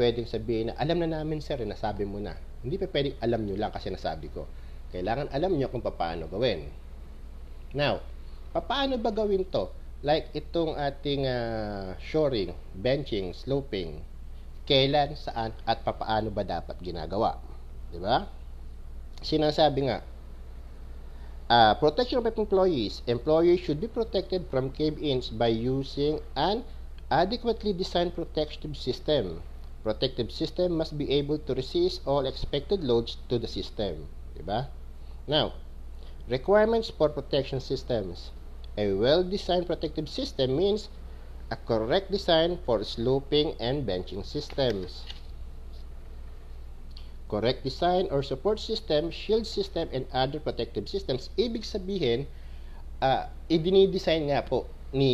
pwedeng sabihin na alam na namin sir, eh, nasabi mo na. Hindi pa pwedeng alam nyo lang kasi nasabi ko. Kailangan alam nyo kung paano gawin. Now, paano ba gawin to? Like itong ating uh, shoring, benching, sloping, kailan, saan, at papaano ba dapat ginagawa? Di ba? Sinasabi nga, uh, protection of employees. Employees should be protected from cave-ins by using an adequately designed protective system. Protective system must be able to resist all expected loads to the system. Diba? Now, requirements for protection systems. A well-designed protective system means a correct design for sloping and benching systems. Correct design or support system, shield system, and other protective systems. Ibig sabihin, uh, ah, i nga po ni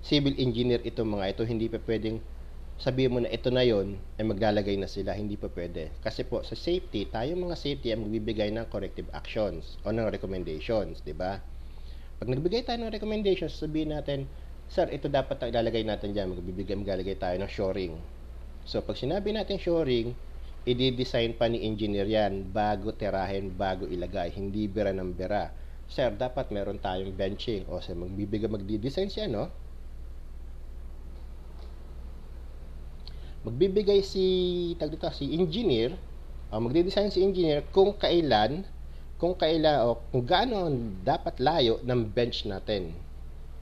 civil engineer itong mga ito. Hindi pa pwedeng sabihin mo na ito na yon ay maglalagay na sila, hindi pa pwede. Kasi po sa safety, tayo mga safety ang magbibigay ng corrective actions o ng recommendations, 'di ba? Pag nagbigay tayo ng recommendations, sabihin natin, Sir, ito dapat ang ilalagay natin dyan. Magbibigay, maglalagay tayo ng shoring. So, pag sinabi natin shoring, i-design pa ni engineer yan bago tirahin, bago ilagay. Hindi bira ng bira. Sir, dapat meron tayong benching. O, sir, magbibigay, magdi-design siya, no? Magbibigay si, tag dito, si engineer, o magdi-design si engineer kung kailan kung kaila o kung gaano dapat layo ng bench natin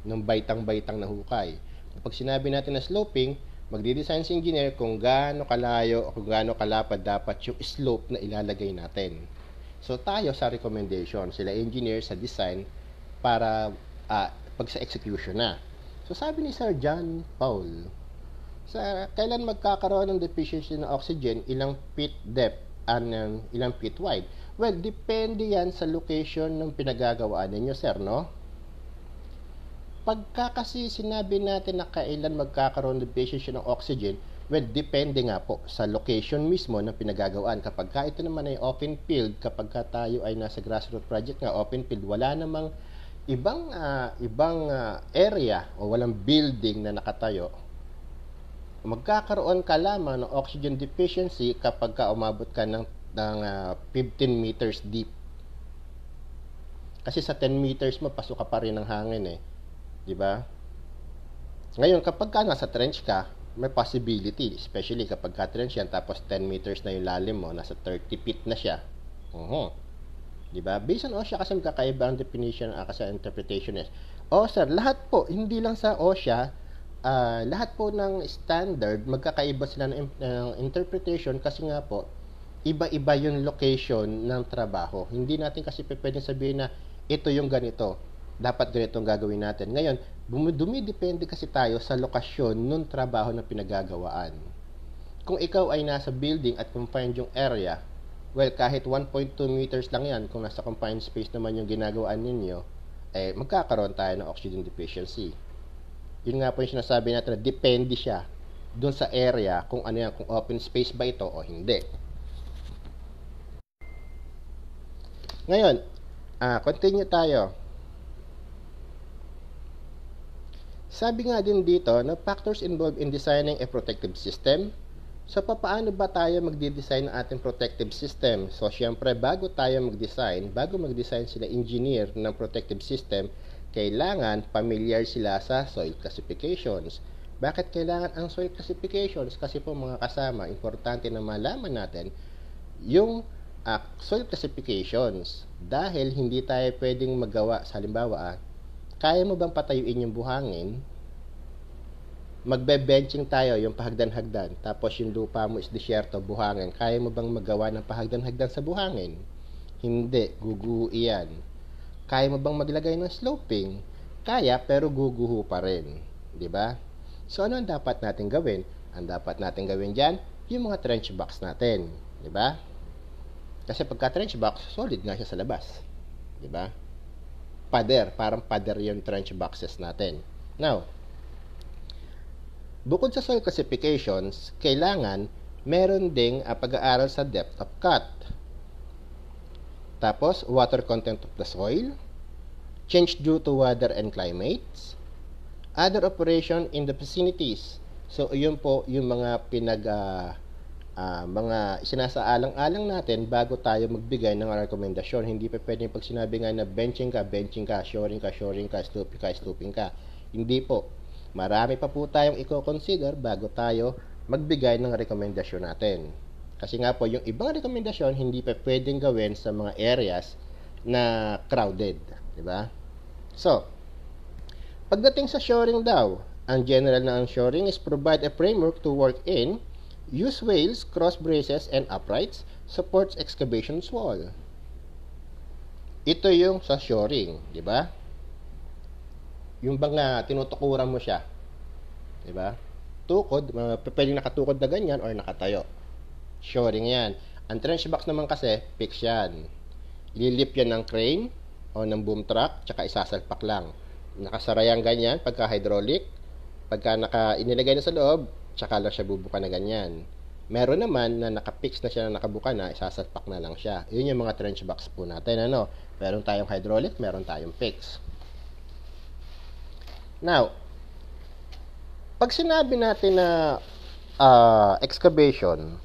ng baitang-baitang na hukay. Kapag sinabi natin na sloping, magdi-design si engineer kung gaano kalayo o kung gaano kalapad dapat yung slope na ilalagay natin. So tayo sa recommendation, sila engineer sa design para uh, pag sa execution na. So sabi ni Sir John Paul, sa kailan magkakaroon ng deficiency ng oxygen, ilang feet depth and ah, um, ilang feet wide. Well, depende yan sa location ng pinagagawaan ninyo, sir, no? Pagka kasi sinabi natin na kailan magkakaroon ng basis ng oxygen, well, depende nga po sa location mismo ng pinagagawaan. Kapag ka ito naman ay open field, kapag ka tayo ay nasa grassroots project nga, open field, wala namang ibang uh, ibang uh, area o walang building na nakatayo magkakaroon ka lamang ng oxygen deficiency kapag ka umabot ka ng ng uh, ah, 15 meters deep. Kasi sa 10 meters mapasok ka pa rin ng hangin eh. Di ba? Ngayon, kapag ka nasa trench ka, may possibility, especially kapag ka trench yan, tapos 10 meters na yung lalim mo, nasa 30 feet na siya. Uh-huh. Di ba? Based on OSHA oh, kasi magkakaiba ang definition uh, kasi interpretation is. Oh sir, lahat po, hindi lang sa OSHA, oh, uh, ah, lahat po ng standard, magkakaiba sila ng uh, interpretation kasi nga po, iba-iba yung location ng trabaho. Hindi natin kasi pwedeng sabihin na ito yung ganito. Dapat ganito ang gagawin natin. Ngayon, dumidepende kasi tayo sa lokasyon ng trabaho na pinagagawaan. Kung ikaw ay nasa building at confined yung area, well, kahit 1.2 meters lang yan, kung nasa confined space naman yung ginagawaan ninyo, eh, magkakaroon tayo ng oxygen deficiency. Yun nga po yung sinasabi natin na depende siya doon sa area kung ano yan, kung open space ba ito o hindi. Ngayon, uh, continue tayo. Sabi nga din dito na factors involved in designing a protective system. So, paano ba tayo magdi-design ng ating protective system? So, syempre, bago tayo mag-design, bago mag-design sila engineer ng protective system, kailangan familiar sila sa soil classifications. Bakit kailangan ang soil classifications? Kasi po mga kasama, importante na malaman natin yung actual classifications dahil hindi tayo pwedeng magawa sa halimbawa ah, kaya mo bang patayuin yung buhangin magbe-benching tayo yung pahagdan-hagdan tapos yung lupa mo is disyerto buhangin kaya mo bang magawa ng pahagdan-hagdan sa buhangin hindi guguho iyan kaya mo bang maglagay ng sloping kaya pero guguho pa rin di ba so ano ang dapat natin gawin ang dapat natin gawin diyan yung mga trench box natin di ba kasi pagka trench box, solid nga siya sa labas. 'Di ba? Pader, parang pader yung trench boxes natin. Now, bukod sa soil classifications, kailangan meron ding uh, pag-aaral sa depth of cut. Tapos, water content of the soil, change due to weather and climates, other operation in the vicinities. So, yun po yung mga pinag- uh, uh, mga sinasaalang-alang natin bago tayo magbigay ng rekomendasyon. Hindi pa pwedeng pag sinabi nga na benching ka, benching ka, shoring ka, shoring ka, stooping ka, stooping ka. Hindi po. Marami pa po tayong i-consider bago tayo magbigay ng rekomendasyon natin. Kasi nga po, yung ibang rekomendasyon hindi pa pwedeng gawin sa mga areas na crowded. di ba? So, pagdating sa shoring daw, ang general na ang shoring is provide a framework to work in Use rails, cross braces, and uprights. Supports excavation wall. Ito yung sa shoring, di ba? Yung bang uh, tinutukuran mo siya. Di ba? Tukod, uh, pwedeng nakatukod na ganyan or nakatayo. Shoring yan. Ang trench box naman kasi, fix yan. Lilip yan ng crane o ng boom truck, tsaka isasalpak lang. Nakasarayan ganyan pagka hydraulic. Pagka naka, inilagay na sa loob, tsaka lang siya bubuka na ganyan. Meron naman na nakapix na siya na nakabuka na, isasalpak na lang siya. Yun yung mga trench box po natin. Ano? Meron tayong hydraulic, meron tayong fix. Now, pag sinabi natin na uh, excavation,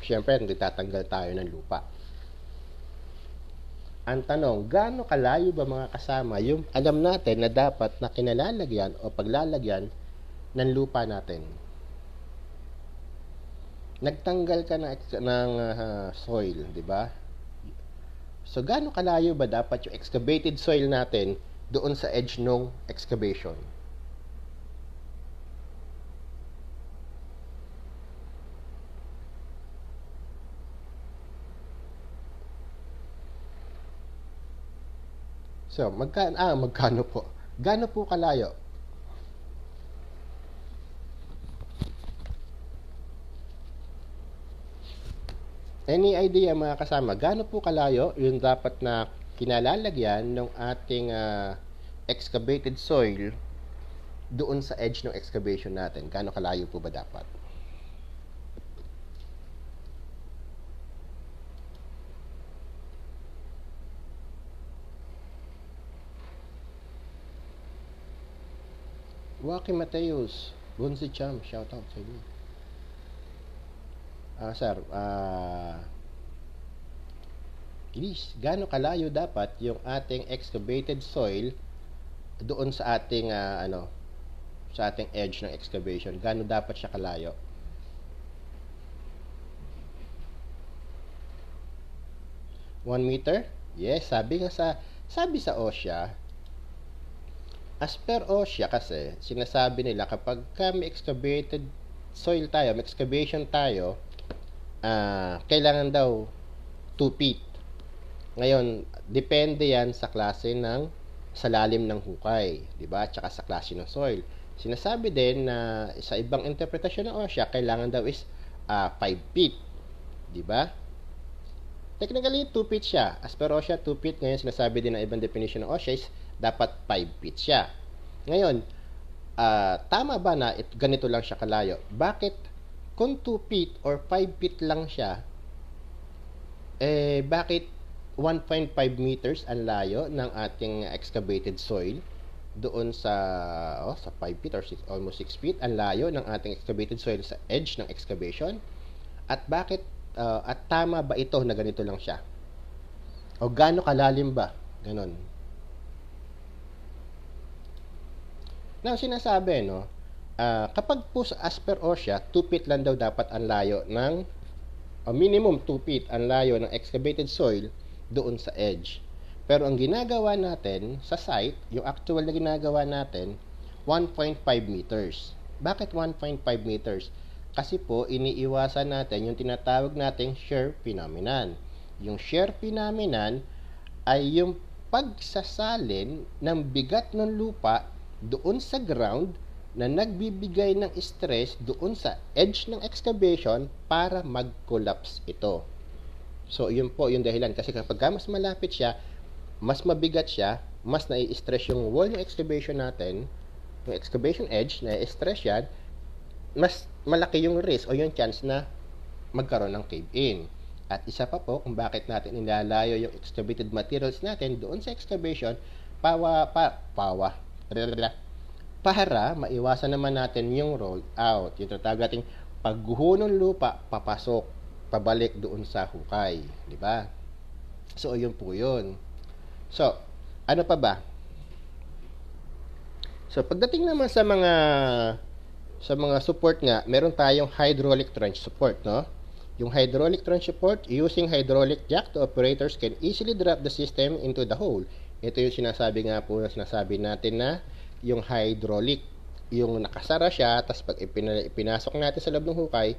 syempre hindi tatanggal tayo ng lupa. Ang tanong, gaano kalayo ba mga kasama yung alam natin na dapat na kinalalagyan o paglalagyan ng lupa natin? nagtanggal ka ng, ng uh, ah, soil, di ba? So, gaano kalayo ba dapat yung excavated soil natin doon sa edge ng excavation? So, magkano, ah, magkano po? Gaano po kalayo? Any idea mga kasama, gaano po kalayo yung dapat na kinalalagyan ng ating uh, excavated soil doon sa edge ng excavation natin? Gaano kalayo po ba dapat? Waki Mateus, Bonsi Cham, shout out sa inyo uh, sir, uh, ah, Gris, gaano kalayo dapat yung ating excavated soil doon sa ating uh, ano sa ating edge ng excavation? Gaano dapat siya kalayo? One meter? Yes, sabi nga sa sabi sa OSHA, as per OSHA kasi, sinasabi nila kapag kami excavated soil tayo, excavation tayo, uh, kailangan daw 2 feet. Ngayon, depende yan sa klase ng sa lalim ng hukay, 'di ba? Tsaka sa klase ng soil. Sinasabi din na sa ibang interpretasyon ng OSHA, kailangan daw is uh, ah, 5 feet, 'di ba? Technically, 2 feet siya. As per OSHA, 2 feet. Ngayon, sinasabi din ng ibang definition ng OSHA is dapat 5 feet siya. Ngayon, uh, tama ba na it, ganito lang siya kalayo? Bakit kung 2 feet or 5 feet lang siya, eh bakit 1.5 meters ang layo ng ating excavated soil doon sa oh, sa 5 feet or six, almost 6 feet ang layo ng ating excavated soil sa edge ng excavation at bakit uh, at tama ba ito na ganito lang siya o gaano kalalim ba ganon na sinasabi no uh, kapag po sa Asper Osha, 2 feet lang daw dapat ang layo ng o minimum 2 feet ang layo ng excavated soil doon sa edge. Pero ang ginagawa natin sa site, yung actual na ginagawa natin, 1.5 meters. Bakit 1.5 meters? Kasi po, iniiwasan natin yung tinatawag nating shear phenomenon. Yung shear phenomenon ay yung pagsasalin ng bigat ng lupa doon sa ground na nagbibigay ng stress doon sa edge ng excavation para mag-collapse ito. So, yun po yung dahilan. Kasi kapag mas malapit siya, mas mabigat siya, mas nai-stress yung wall ng excavation natin, yung excavation edge, nai-stress yan, mas malaki yung risk o yung chance na magkaroon ng cave-in. At isa pa po kung bakit natin inilalayo yung excavated materials natin doon sa excavation, pawa, pa, pawa, para maiwasan naman natin yung roll out. Yung tatawag nating pagguho ng lupa papasok pabalik doon sa hukay, di ba? So ayun po 'yun. So, ano pa ba? So pagdating naman sa mga sa mga support nga, meron tayong hydraulic trench support, no? Yung hydraulic trench support, using hydraulic jack, the operators can easily drop the system into the hole. Ito yung sinasabi nga po, sinasabi natin na yung hydraulic, yung nakasara siya, tapos pag ipina- ipinasok natin sa loob ng hukay,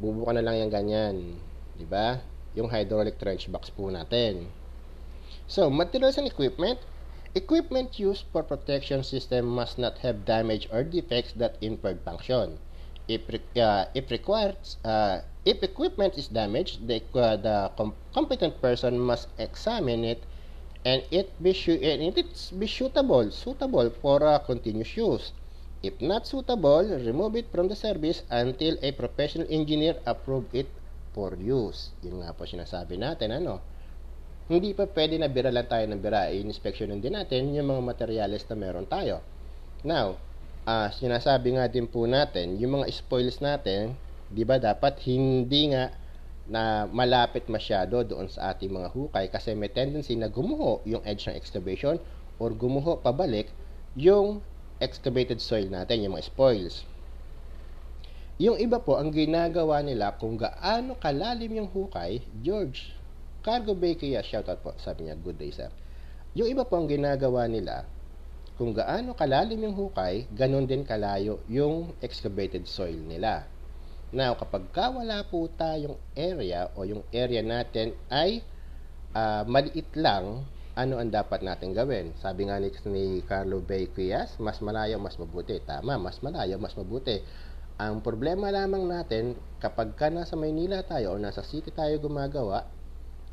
bubuka na lang yung ganyan. di ba? Yung hydraulic trench box po natin. So, materials and equipment. Equipment used for protection system must not have damage or defects that impair function. If, uh, if required, uh, if equipment is damaged, the, uh, the com- competent person must examine it and it be and it's be suitable suitable for uh, continuous use. If not suitable, remove it from the service until a professional engineer approve it for use. Yun nga po sinasabi natin, ano? Hindi pa pwede na bira lang tayo ng bira. I-inspectionin din natin yung mga materials na meron tayo. Now, uh, sinasabi nga din po natin, yung mga spoils natin, di ba dapat hindi nga na malapit masyado doon sa ating mga hukay kasi may tendency na gumuho yung edge ng excavation or gumuho pabalik yung excavated soil natin, yung mga spoils. Yung iba po, ang ginagawa nila kung gaano kalalim yung hukay, George, cargo bay kaya, shoutout po, sabi niya, good day sir. Yung iba po ang ginagawa nila, kung gaano kalalim yung hukay, ganun din kalayo yung excavated soil nila. Now, kapag ka wala po tayong area o yung area natin ay uh, maliit lang, ano ang dapat natin gawin? Sabi nga ni, Carlo Bay mas malayo, mas mabuti. Tama, mas malayo, mas mabuti. Ang problema lamang natin, kapag ka nasa Maynila tayo o nasa city tayo gumagawa,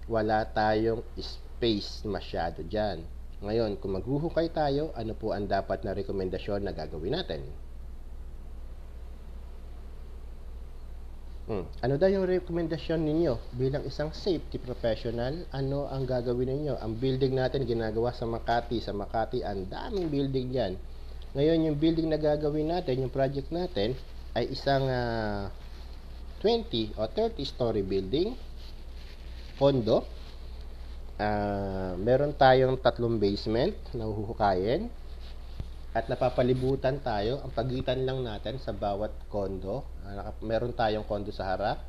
wala tayong space masyado dyan. Ngayon, kung maghuhukay tayo, ano po ang dapat na rekomendasyon na gagawin natin? Mm. Ano daw yung rekomendasyon ninyo bilang isang safety professional? Ano ang gagawin ninyo? Ang building natin ginagawa sa Makati. Sa Makati, ang daming building yan. Ngayon, yung building na gagawin natin, yung project natin, ay isang uh, ah, 20 o 30-story building, kondo. Uh, ah, meron tayong tatlong basement na huhukayin at napapalibutan tayo. Ang pagitan lang natin sa bawat kondo. Ah, meron tayong kondo sa harap.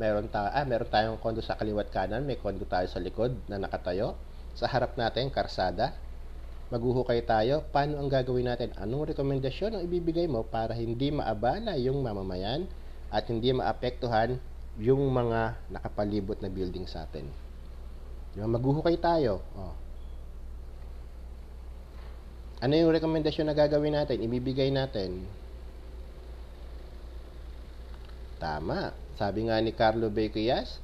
Meron, ta ah, meron tayong kondo sa kaliwat kanan. May kondo tayo sa likod na nakatayo. Sa harap natin, karsada. Maguhukay tayo. Paano ang gagawin natin? Anong rekomendasyon ang ibibigay mo para hindi maabala yung mamamayan at hindi maapektuhan yung mga nakapalibot na building sa atin? Diba? Maguhukay tayo. Oh. Ano yung rekomendasyon na gagawin natin? Ibibigay natin. Tama. Sabi nga ni Carlo Becquias,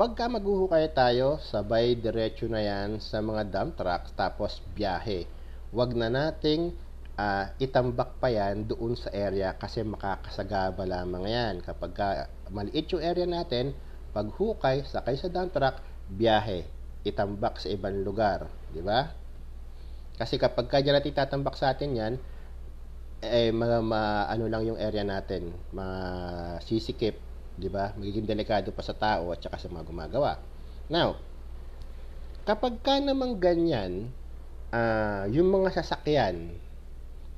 pagka maghuhukay tayo, sabay diretso na yan sa mga dump trucks tapos biyahe. Huwag na nating uh, itambak pa yan doon sa area kasi makakasagaba lamang yan. Kapag uh, maliit yung area natin, paghukay, sakay sa dump truck, biyahe, itambak sa ibang lugar. Di ba? Kasi kapag ka dyan natin tatambak sa atin yan, eh, mga ma, ano lang yung area natin, masisikip, di ba? Magiging delikado pa sa tao at saka sa mga gumagawa. Now, kapag ka naman ganyan, uh, yung mga sasakyan,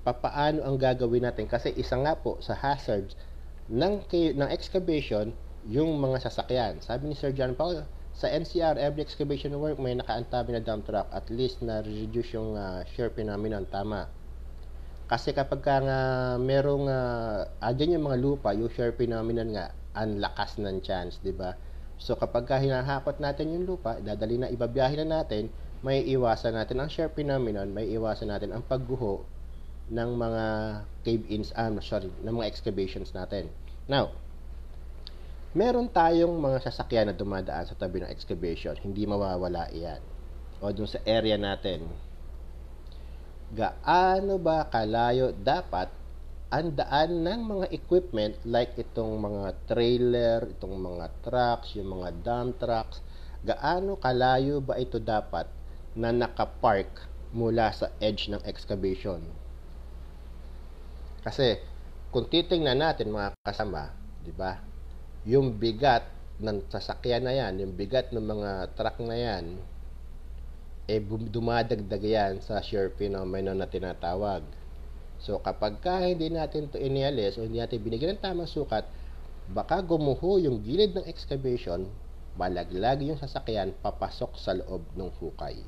papaano ang gagawin natin? Kasi isa nga po sa hazards ng, ng excavation, yung mga sasakyan. Sabi ni Sir John Paul, sa NCR, every excavation work may nakaantabi na dump truck. At least na-reduce yung uh, share phenomenon. Tama. Kasi kapag ka nga merong uh, andyan yung mga lupa, yung share phenomenon nga, ang lakas ng chance, di ba? So kapag ka hinahakot natin yung lupa, dadali na ibabiyahin na natin, may iwasan natin ang share phenomenon, may iwasan natin ang pagguho ng mga cave-ins, ah, sorry, ng mga excavations natin. Now, meron tayong mga sasakyan na dumadaan sa tabi ng excavation. Hindi mawawala iyan. O dun sa area natin. Gaano ba kalayo dapat ang daan ng mga equipment like itong mga trailer, itong mga trucks, yung mga dump trucks, gaano kalayo ba ito dapat na nakapark mula sa edge ng excavation? Kasi kung titingnan natin mga kasama, 'di ba? yung bigat ng sasakyan na yan, yung bigat ng mga truck na yan, eh dumadagdag yan sa shear phenomenon na tinatawag. So kapag ka hindi natin to inialis o hindi natin binigyan ng tamang sukat, baka gumuho yung gilid ng excavation, malaglag yung sasakyan papasok sa loob ng hukay.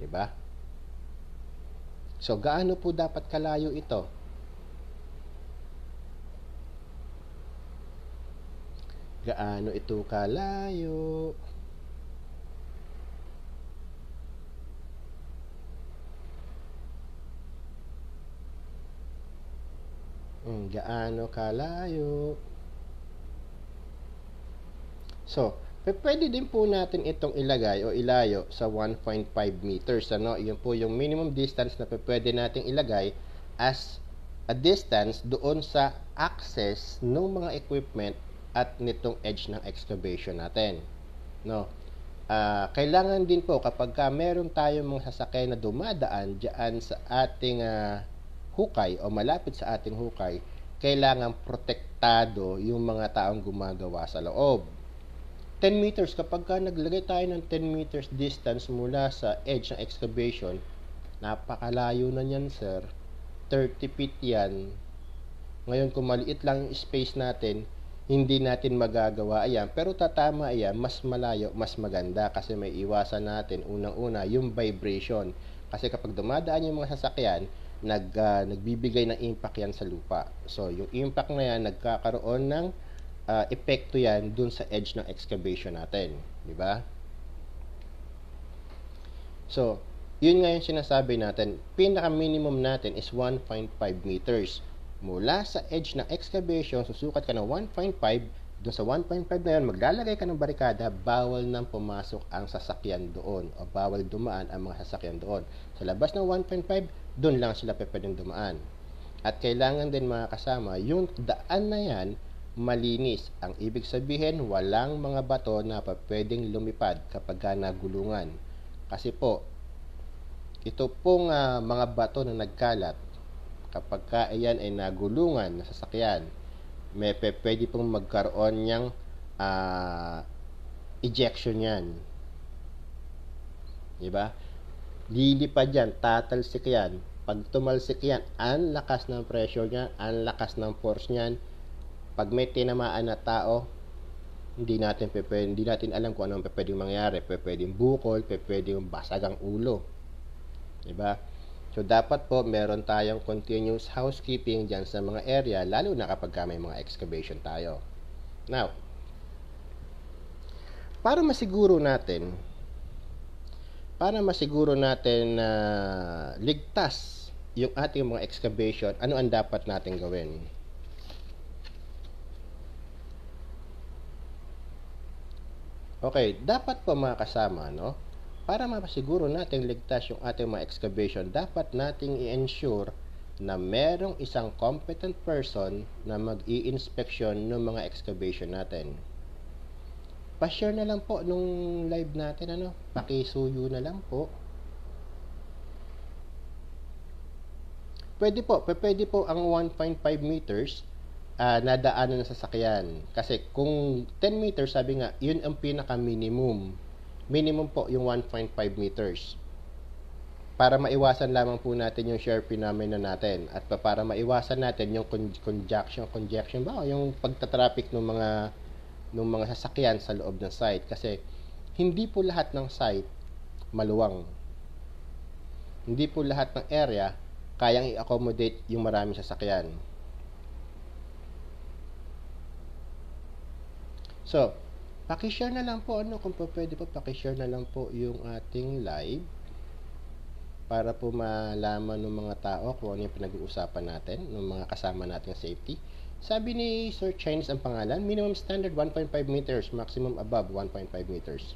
'Di ba? So gaano po dapat kalayo ito? gaano ito kalayo. Mm, gaano kalayo. So, pwede din po natin itong ilagay o ilayo sa 1.5 meters. Ano? Yun po yung minimum distance na pwede nating ilagay as a distance doon sa access ng mga equipment at nitong edge ng excavation natin. No? Uh, kailangan din po kapag ka meron tayong mga sasakyan na dumadaan diyan sa ating uh, hukay o malapit sa ating hukay, kailangan protektado yung mga taong gumagawa sa loob. 10 meters, kapag ka naglagay tayo ng 10 meters distance mula sa edge ng excavation, napakalayo na niyan sir. 30 feet yan. Ngayon kung maliit lang yung space natin, hindi natin magagawa ayan pero tatama ayan mas malayo mas maganda kasi may iwasan natin unang-una yung vibration kasi kapag dumadaan yung mga sasakyan nag uh, nagbibigay ng impact yan sa lupa so yung impact na yan nagkakaroon ng uh, epekto yan dun sa edge ng excavation natin di ba so yun nga yung sinasabi natin pinaka minimum natin is 1.5 meters mula sa edge ng excavation, susukat ka ng 1.5, doon sa 1.5 na yun, maglalagay ka ng barikada, bawal nang pumasok ang sasakyan doon o bawal dumaan ang mga sasakyan doon. Sa labas ng 1.5, doon lang sila pwedeng dumaan. At kailangan din mga kasama, yung daan na yan, malinis. Ang ibig sabihin, walang mga bato na pwedeng lumipad kapag ka nagulungan. Kasi po, ito pong uh, mga bato na nagkalat, kapag ka iyan ay nagulungan na sasakyan, may pe, pwede pong magkaroon niyang uh, ejection yan. Diba? Lilipad yan, tatalsik yan. Pag tumalsik yan, ang lakas ng pressure niyan, ang lakas ng force niyan. Pag may tinamaan na tao, hindi natin pe, hindi natin alam kung anong pwedeng mangyari. Pwedeng bukol, pwedeng basag ang ulo. 'Di ba? So, dapat po meron tayong continuous housekeeping dyan sa mga area, lalo na kapag may mga excavation tayo. Now, para masiguro natin, para masiguro natin na uh, ligtas yung ating mga excavation, ano ang dapat natin gawin? Okay, dapat po mga kasama, no? Para mapasiguro natin ligtas yung ating mga excavation, dapat nating i-ensure na merong isang competent person na mag-i-inspection ng mga excavation natin. Pa-share na lang po nung live natin, ano? Pakisuyo na lang po. Pwede po, pwede po ang 1.5 meters uh, ah, daanan ng sasakyan. Kasi kung 10 meters, sabi nga, yun ang pinaka-minimum minimum po yung 1.5 meters. Para maiwasan lamang po natin yung shear phenomenon natin at para maiwasan natin yung con- conjunction conjection ba o yung pagtatraffic ng mga ng mga sasakyan sa loob ng site kasi hindi po lahat ng site maluwang. Hindi po lahat ng area kayang i-accommodate yung maraming sasakyan. So, Pakishare na lang po ano kung po pwede po pakishare na lang po yung ating live para po malaman ng mga tao kung ano yung pinag-uusapan natin ng mga kasama natin sa safety. Sabi ni Sir Chinese ang pangalan, minimum standard 1.5 meters, maximum above 1.5 meters.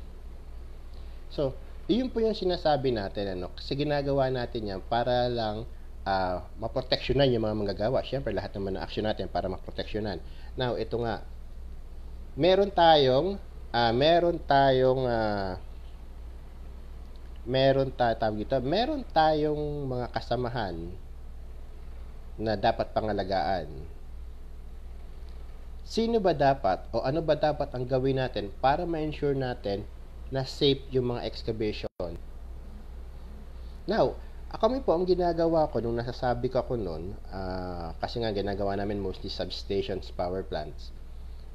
So, iyon po yung sinasabi natin ano, kasi ginagawa natin yan para lang uh, maproteksyonan yung mga manggagawa. Siyempre, lahat naman ng action natin para maproteksyonan. Now, ito nga, meron tayong uh, meron tayong uh, meron tayo tawag ito, meron tayong mga kasamahan na dapat pangalagaan. Sino ba dapat o ano ba dapat ang gawin natin para ma-ensure natin na safe yung mga excavation? Now, kami po ang ginagawa ko nung nasasabi ko ako noon, uh, ah, kasi nga ginagawa namin mostly substations, power plants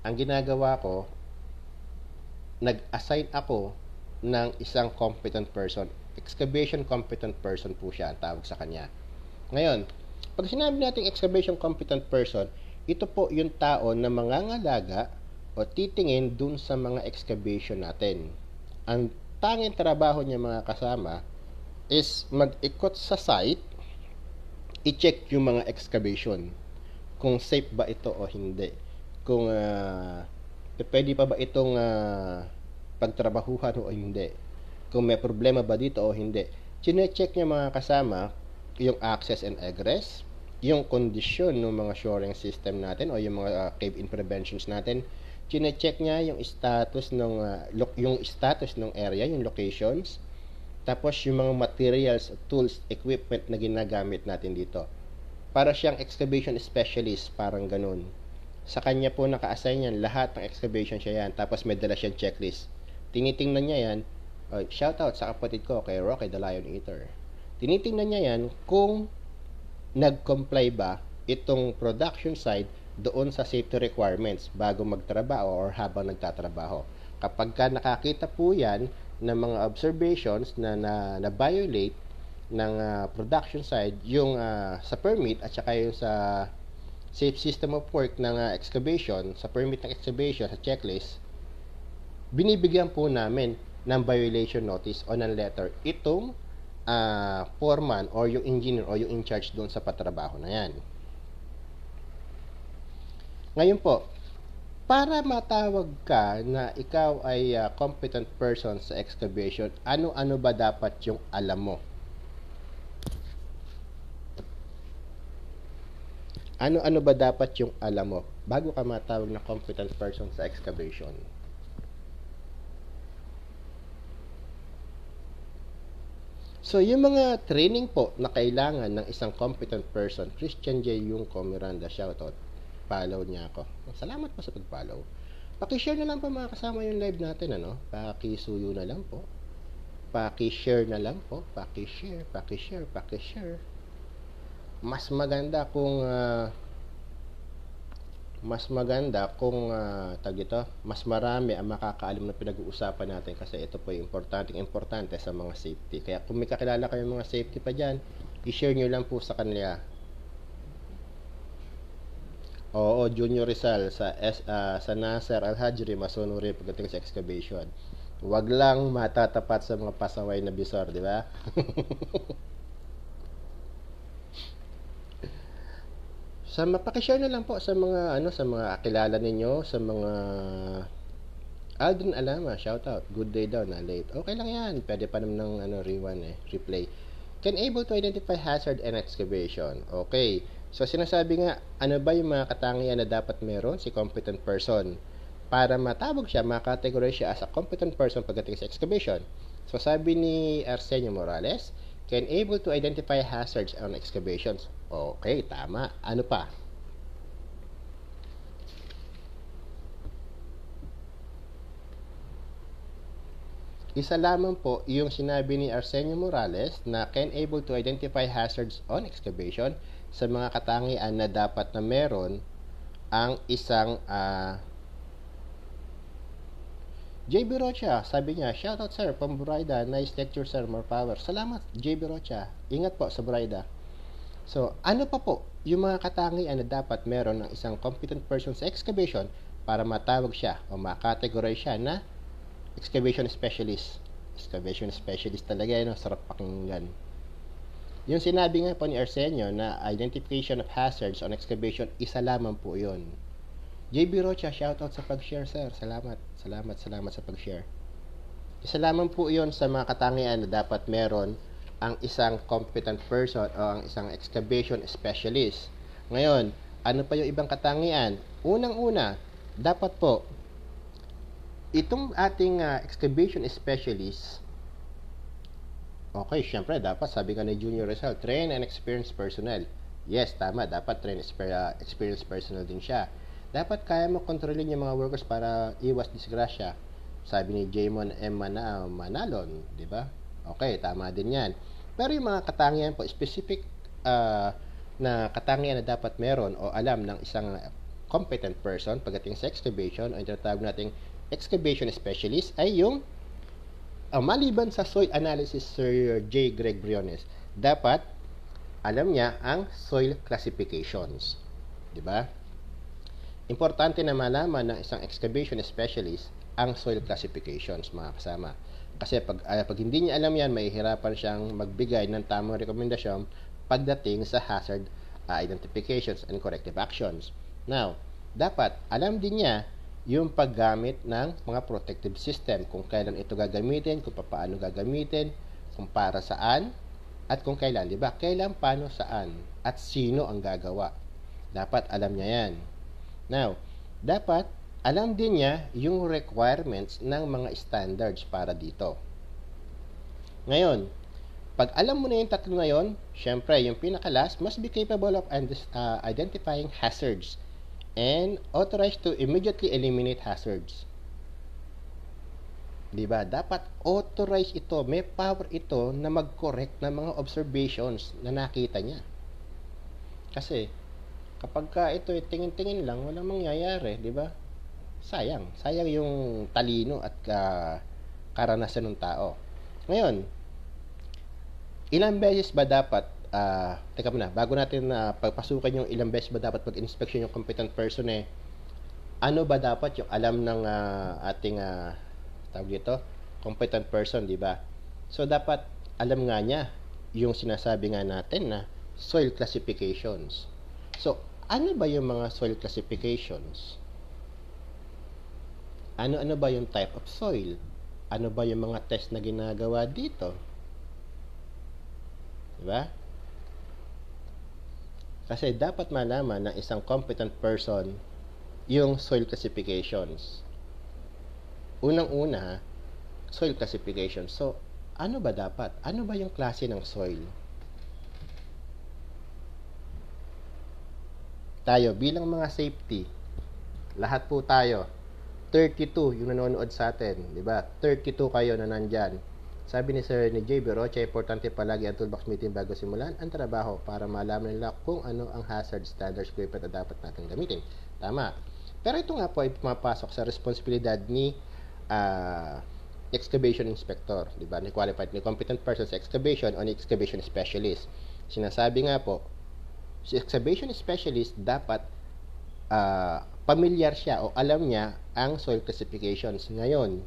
ang ginagawa ko, nag-assign ako ng isang competent person. Excavation competent person po siya ang tawag sa kanya. Ngayon, pag sinabi nating excavation competent person, ito po yung tao na mangangalaga o titingin dun sa mga excavation natin. Ang tanging trabaho niya mga kasama is mag-ikot sa site, i-check yung mga excavation kung safe ba ito o hindi kung uh, ah, eh, pwede pa ba itong uh, pagtrabahuhan o hindi. Kung may problema ba dito o hindi. Chine-check niya mga kasama yung access and egress, yung kondisyon ng mga shoring system natin o yung mga uh, ah, cave-in preventions natin. Chine-check niya yung status ng uh, yung status ng area, yung locations. Tapos yung mga materials, tools, equipment na ginagamit natin dito. Para siyang excavation specialist, parang ganun sa kanya po naka-assign yan lahat ng excavation siya yan tapos may dala siyang checklist tinitingnan niya yan oh, shout out sa kapatid ko kay Rocky the Lion Eater tinitingnan niya yan kung nag-comply ba itong production side doon sa safety requirements bago magtrabaho or habang nagtatrabaho kapag ka nakakita po yan ng mga observations na na, na violate ng uh, production side yung uh, sa permit at saka yung sa safe system of work ng uh, excavation, sa permit ng excavation, sa checklist, binibigyan po namin ng violation notice o ng letter itong uh, foreman or yung engineer or yung in charge doon sa patrabaho na yan. Ngayon po, para matawag ka na ikaw ay uh, competent person sa excavation, ano-ano ba dapat yung alam mo? ano-ano ba dapat yung alam mo bago ka matawag na competent person sa excavation? So, yung mga training po na kailangan ng isang competent person, Christian J. yung ko shoutout. Follow niya ako. Salamat po sa pag-follow. Pakishare na lang po mga kasama yung live natin, ano? Pakisuyo na lang po. Pakishare na lang po. Pakishare, pakishare, pakishare mas maganda kung uh, mas maganda kung uh, ah, tag ito, mas marami ang makakaalam na pinag-uusapan natin kasi ito po yung importante, importante sa mga safety. Kaya kung may kakilala kayong mga safety pa dyan, i-share nyo lang po sa kanila. Oo, Junior Rizal sa, S, uh, sa Nasser Al-Hajri, masunuri pagdating sa excavation. Huwag lang matatapat sa mga pasaway na bisor, di ba? sa mapaki-share na lang po sa mga ano sa mga kilala ninyo, sa mga Aldrin Alama, shout out. Good day daw na late. Okay lang 'yan. Pwede pa naman ng ano rewind eh, replay. Can able to identify hazard and excavation. Okay. So sinasabi nga ano ba yung mga katangian na dapat meron si competent person para matabog siya, makategorize siya as a competent person pagdating sa excavation. So sabi ni Arsenio Morales, can able to identify hazards on excavations. Okay, tama. Ano pa? Isa lamang po yung sinabi ni Arsenio Morales na can able to identify hazards on excavation sa mga katangian na dapat na meron ang isang uh, ah, JB Rocha, sabi niya, shoutout sir, pamburayda, nice lecture sir, more power. Salamat, JB Rocha. Ingat po sa Burayda. So, ano pa po yung mga katangian na dapat meron ng isang competent person sa excavation para matawag siya o makategorize siya na excavation specialist. Excavation specialist talaga yun, no? sarap pakinggan. Yung sinabi nga po ni Arsenio na identification of hazards on excavation, isa lamang po yun. JB Rocha, shoutout sa pag-share sir. Salamat, salamat, salamat sa pag-share. Isa lamang po yun sa mga katangian na dapat meron ang isang competent person o ang isang excavation specialist. Ngayon, ano pa yung ibang katangian? Unang-una, dapat po, itong ating uh, excavation specialist, okay, syempre, dapat sabi ka ni Junior Rizal, train and experienced personnel. Yes, tama, dapat train uh, ah, experienced personnel din siya. Dapat kaya mo kontrolin yung mga workers para iwas disgrasya. Sabi ni Jamon M. Mana Manalon, di ba? Okay, tama din yan. Pero yung mga katangian po, specific uh, na katangian na dapat meron o alam ng isang competent person pagdating sa excavation o yung tinatawag nating excavation specialist ay yung uh, maliban sa soil analysis Sir J. Greg Briones, dapat alam niya ang soil classifications. Di ba? Importante na malaman ng isang excavation specialist ang soil classifications mga kasama. Kasi pag, uh, pag hindi niya alam yan, mahihirapan siyang magbigay ng tamang rekomendasyon pagdating sa hazard uh, identifications and corrective actions. Now, dapat alam din niya yung paggamit ng mga protective system, kung kailan ito gagamitin, kung paano gagamitin, kung para saan, at kung kailan, di ba? Kailan, paano, saan, at sino ang gagawa. Dapat alam niya yan. Now, dapat alam din niya yung requirements ng mga standards para dito. Ngayon, pag alam mo na yung tatlo na yun, syempre, yung pinaka-last must be capable of uh, identifying hazards and authorized to immediately eliminate hazards. Diba? Dapat authorized ito, may power ito na mag-correct ng mga observations na nakita niya. Kasi, kapag ka ito, tingin-tingin lang, walang mangyayari, di ba? sayang. Sayang yung talino at uh, karanasan ng tao. Ngayon, ilang beses ba dapat, uh, teka muna, bago natin uh, pagpasukan yung ilang beses ba dapat pag inspection yung competent person eh, ano ba dapat yung alam ng uh, ating, uh, tawag dito, competent person, di ba? So, dapat alam nga niya yung sinasabi nga natin na soil classifications. So, ano ba yung mga soil classifications? Ano-ano ba yung type of soil? Ano ba yung mga test na ginagawa dito? Diba? Kasi dapat malaman ng isang competent person yung soil classifications. Unang-una, soil classification. So, ano ba dapat? Ano ba yung klase ng soil? Tayo, bilang mga safety, lahat po tayo, 32 yung nanonood sa atin, di ba? 32 kayo na nandyan. Sabi ni Sir ni JB Rocha, importante palagi ang toolbox meeting bago simulan ang trabaho para malaman nila kung ano ang hazard standards equipment na dapat natin gamitin. Tama. Pero ito nga po ay pumapasok sa responsibilidad ni uh, excavation inspector, di ba? Ni qualified, ni competent person sa excavation o ni excavation specialist. Sinasabi nga po, si excavation specialist dapat uh, pamilyar siya o alam niya ang soil classifications. Ngayon,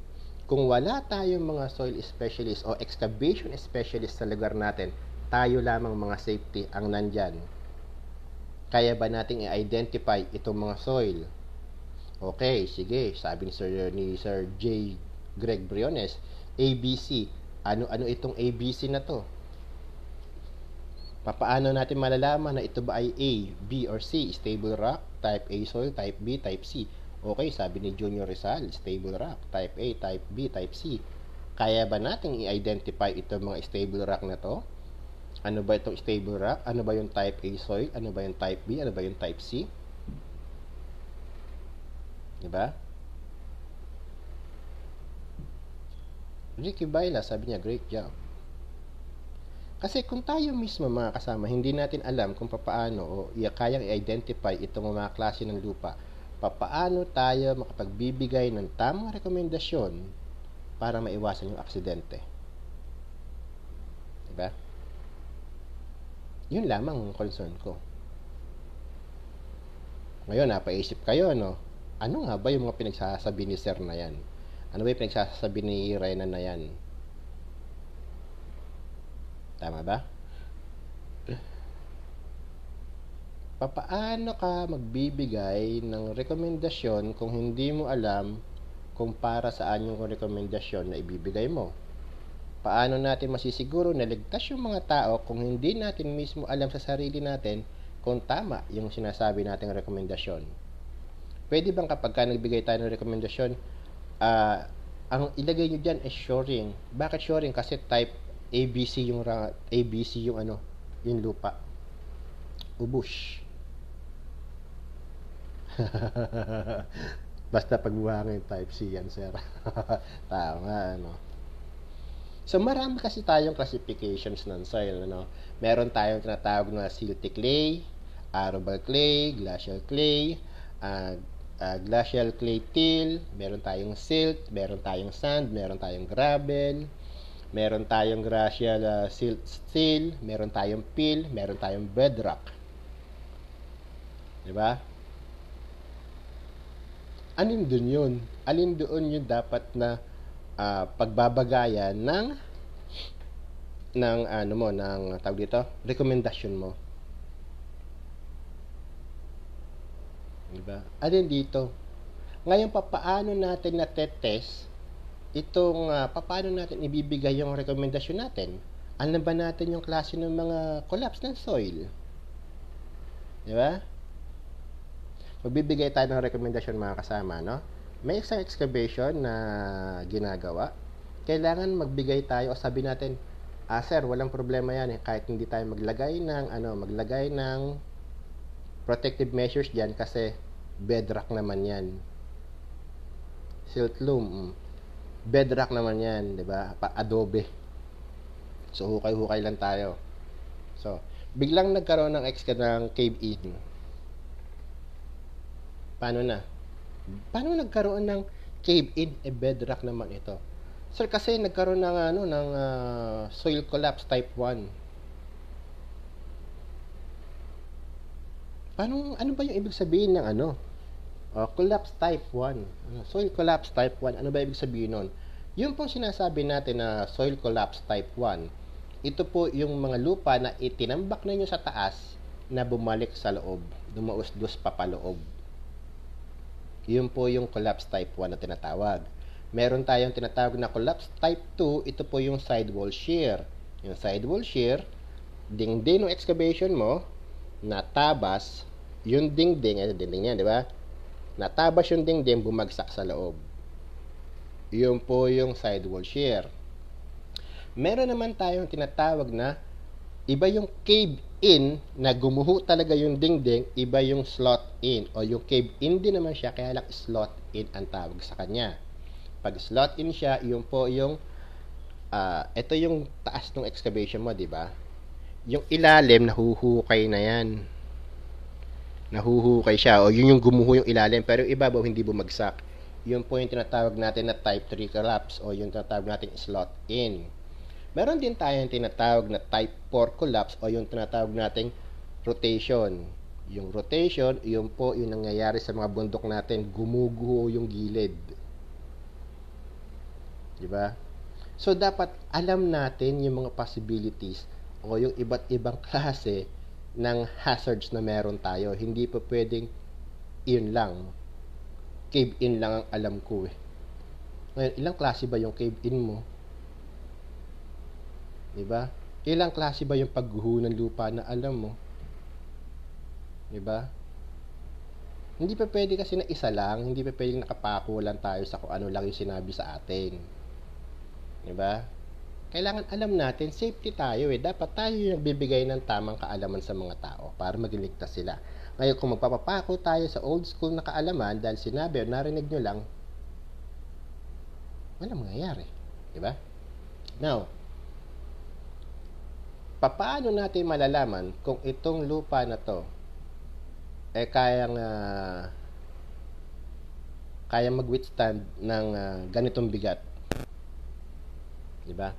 kung wala tayong mga soil specialist o excavation specialist sa lugar natin, tayo lamang mga safety ang nandyan. Kaya ba nating i-identify itong mga soil? Okay, sige, sabi ni Sir, ni Sir J. Greg Briones, ABC. Ano-ano itong ABC na to? Papaano natin malalaman na ito ba ay A, B, or C, stable rock? type A soil, type B, type C. Okay, sabi ni Junior Rizal, stable rock, type A, type B, type C. Kaya ba nating i-identify itong mga stable rock na to? Ano ba itong stable rock? Ano ba yung type A soil? Ano ba yung type B? Ano ba yung type C? Diba? Ricky Baila, sabi niya, great job. Kasi kung tayo mismo mga kasama, hindi natin alam kung paano o kayang i-identify itong mga klase ng lupa, paano tayo makapagbibigay ng tamang rekomendasyon para maiwasan yung aksidente. Diba? Yun lamang ang concern ko. Ngayon, napaisip kayo, ano? Ano nga ba yung mga pinagsasabi ni Sir na yan? Ano ba yung pinagsasabi ni Renan na yan? Tama ba? Papaano ka magbibigay ng rekomendasyon kung hindi mo alam kung para saan yung rekomendasyon na ibibigay mo? Paano natin masisiguro na ligtas yung mga tao kung hindi natin mismo alam sa sarili natin kung tama yung sinasabi nating rekomendasyon? Pwede bang kapag ka nagbigay tayo ng rekomendasyon, uh, ang ilagay nyo dyan is shoring. Bakit shoring? Kasi type ABC yung rangat, ABC yung ano, yung lupa. Ubush. Basta pagbuhangin type C yan, sir. Tama, ano. So, marami kasi tayong classifications ng soil, ano. Meron tayong tinatawag na silty clay, arable clay, glacial clay, uh, uh, glacial clay till, meron tayong silt, meron tayong sand, meron tayong gravel, meron tayong gracial uh, silt steel, meron tayong peel, meron tayong bedrock. 'Di ba? Alin doon 'yun? Alin doon 'yung dapat na uh, ah, pagbabagayan ng ng ano mo ng tawag dito, recommendation mo. 'Di ba? Alin dito? Ngayon paano natin na test itong uh, paano natin ibibigay yung rekomendasyon natin. Alam ba natin yung klase ng mga collapse ng soil? Di ba? Magbibigay tayo ng rekomendasyon mga kasama, no? May isang excavation na ginagawa. Kailangan magbigay tayo o sabi natin, ah sir, walang problema yan eh. Kahit hindi tayo maglagay ng, ano, maglagay ng protective measures dyan kasi bedrock naman yan. Silt loam. Mm bedrock naman yan, di ba? Pa adobe. So, hukay-hukay lang tayo. So, biglang nagkaroon ng ex ka ng cave in. Paano na? Paano nagkaroon ng cave in? E bedrock naman ito. Sir, kasi nagkaroon ng, ano, ng uh, soil collapse type 1. Paano, ano ba yung ibig sabihin ng ano? uh, collapse type 1. Uh, soil collapse type 1, ano ba ibig sabihin nun? Yung pong sinasabi natin na soil collapse type 1, ito po yung mga lupa na itinambak ninyo sa taas na bumalik sa loob, dumausdos pa paloob. Yun po yung collapse type 1 na tinatawag. Meron tayong tinatawag na collapse type 2, ito po yung sidewall shear. Yung sidewall shear, dingding ng excavation mo, natabas, yung dingding, ay dingding yan, di ba? Natabas yung dingding, bumagsak sa loob. Yun po yung sidewall shear. Meron naman tayong tinatawag na iba yung cave in na gumuho talaga yung dingding, iba yung slot in o yung cave in din naman siya kaya lang slot in ang tawag sa kanya. Pag slot in siya, yun po yung uh, ito yung taas ng excavation mo, di ba? Yung ilalim, nahuhukay na yan nahuhukay siya o yun yung gumuho yung ilalim pero yung ibabaw hindi bumagsak yun po yung tinatawag natin na type 3 collapse o yung tinatawag natin slot in meron din tayong tinatawag na type 4 collapse o yung tinatawag nating rotation yung rotation yun po yung nangyayari sa mga bundok natin gumuguho yung gilid di ba so dapat alam natin yung mga possibilities o yung iba't ibang klase ng hazards na meron tayo. Hindi pa pwedeng in lang. Cave in lang ang alam ko eh. Ngayon, ilang klase ba yung cave in mo? 'Di ba? Ilang klase ba yung pagguho ng lupa na alam mo? 'Di ba? Hindi pa pwede kasi na isa lang, hindi pa pwedeng nakapako lang tayo sa kung ano lang yung sinabi sa atin. 'Di ba? kailangan alam natin, safety tayo eh. Dapat tayo yung bibigay ng tamang kaalaman sa mga tao para magiligtas sila. Ngayon, kung magpapapako tayo sa old school na kaalaman dahil sinabi o narinig nyo lang, wala mangyayari. Diba? Now, paano natin malalaman kung itong lupa na to eh kayang uh, ah, kaya mag-withstand ng uh, ganitong bigat. 'Di ba?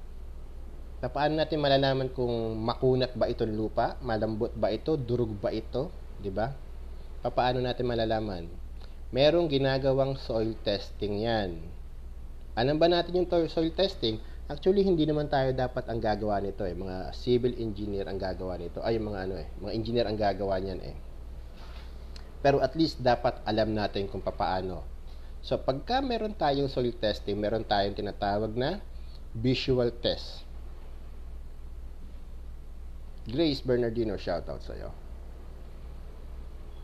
na paano natin malalaman kung makunat ba itong lupa, malambot ba ito, durug ba ito, di ba? Paano natin malalaman? Merong ginagawang soil testing yan. Alam ba natin yung soil testing? Actually, hindi naman tayo dapat ang gagawa nito eh. Mga civil engineer ang gagawa nito. Ay, mga ano eh. Mga engineer ang gagawa niyan eh. Pero at least dapat alam natin kung paano. So, pagka meron tayong soil testing, meron tayong tinatawag na visual test Grace Bernardino, shoutout sa'yo.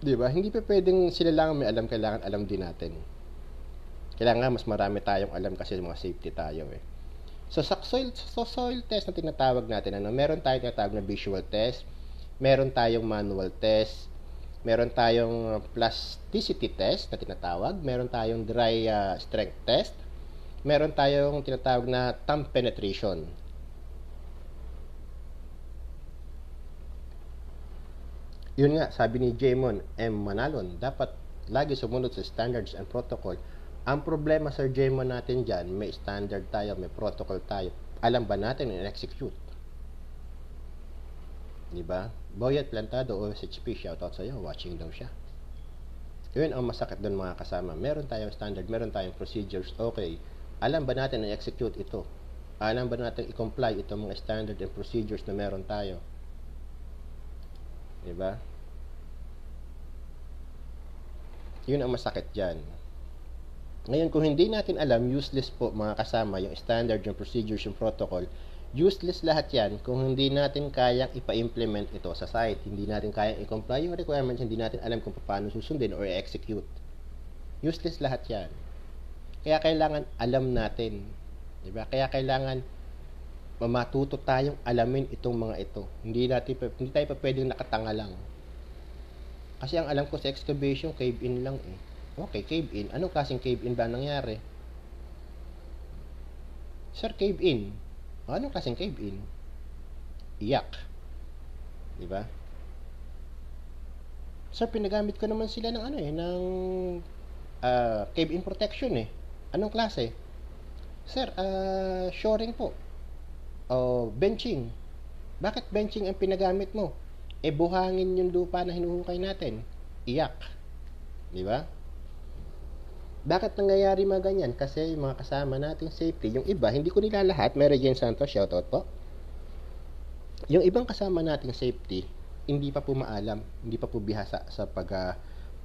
Di ba? Hindi pa pwedeng sila lang may alam, kailangan alam din natin. Kailangan mas marami tayong alam kasi mga safety tayo eh. So, sa soil, so soil test na tinatawag natin, ano, meron tayong tinatawag na visual test, meron tayong manual test, meron tayong uh, plasticity test na tinatawag, meron tayong dry uh, strength test, meron tayong tinatawag na thumb penetration Yun nga, sabi ni Jamon M. Manalon, dapat lagi sumunod sa standards and protocol. Ang problema, Sir Jamon, natin dyan, may standard tayo, may protocol tayo. Alam ba natin and execute? Di ba? Boyet Plantado, OSHP, shoutout iyo, watching daw siya. Yun ang masakit doon mga kasama. Meron tayong standard, meron tayong procedures, okay. Alam ba natin na execute ito? Alam ba natin i-comply itong mga standard and procedures na meron tayo? 'Di ba? 'Yun ang masakit diyan. Ngayon, kung hindi natin alam, useless po mga kasama, yung standard, yung procedures, yung protocol, useless lahat yan kung hindi natin kayang ipa-implement ito sa site. Hindi natin kayang i-comply yung requirements, hindi natin alam kung paano susundin or execute Useless lahat yan. Kaya kailangan alam natin. Diba? Kaya kailangan mamatuto tayong alamin itong mga ito. Hindi, natin, hindi tayo pa pwedeng nakatanga lang. Kasi ang alam ko sa excavation, cave-in lang eh. Okay, cave-in. Anong klaseng cave-in ba nangyari? Sir, cave-in. Anong klaseng cave-in? Iyak. Di ba? Sir, pinagamit ko naman sila ng ano eh, ng uh, cave-in protection eh. Anong klase? Sir, uh, shoring po oh, benching. Bakit benching ang pinagamit mo? E buhangin yung lupa na hinuhukay natin. Iyak. Di ba? Bakit nangyayari mga ganyan? Kasi yung mga kasama natin safety, yung iba, hindi ko nila lahat, Mary Jane Santos, shoutout po. Yung ibang kasama natin, safety, hindi pa po maalam, hindi pa po bihasa sa pag uh,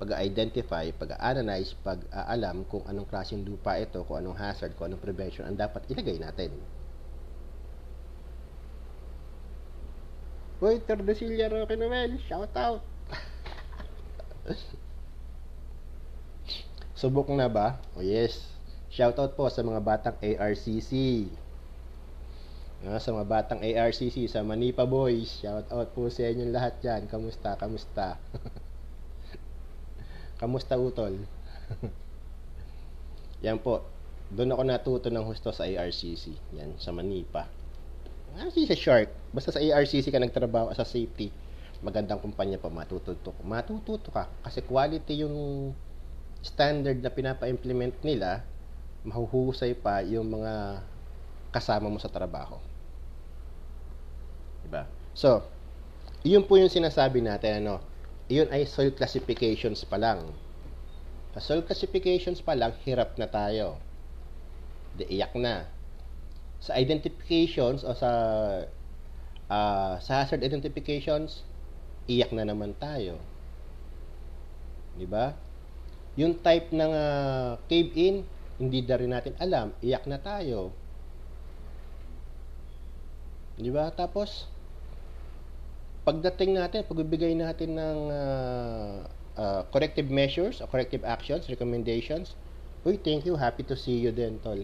pag-identify, pag-analyze, pag-aalam kung anong klaseng lupa ito, kung anong hazard, kung anong prevention ang dapat ilagay natin. Uy, Tordesilla Roque Noel, shout out. Subok na ba? Oh yes. Shout out po sa mga batang ARCC. Ah, sa mga batang ARCC, sa Manipa Boys. Shout out po sa inyo lahat diyan. Kamusta? Kamusta? kamusta utol? Yan po. Doon ako natuto ng husto sa ARCC. Yan, sa Manipa. RCC sa Shark. Basta sa ARCC ka nagtrabaho sa safety, magandang kumpanya pa matututo. Matututo ka kasi quality yung standard na pinapa-implement nila, mahuhusay pa yung mga kasama mo sa trabaho. Diba? So, yun po yung sinasabi natin, ano, yun ay soil classifications pa lang. Sa soil classifications pa lang, hirap na tayo. Di iyak na sa identifications o sa uh, sa hazard identifications, iyak na naman tayo. 'Di ba? Yung type ng uh, ah, cave in, hindi da rin natin alam, iyak na tayo. 'Di ba? Tapos pagdating natin, pagbibigay natin ng uh, uh, corrective measures or corrective actions, recommendations, uy, thank you, happy to see you then, tol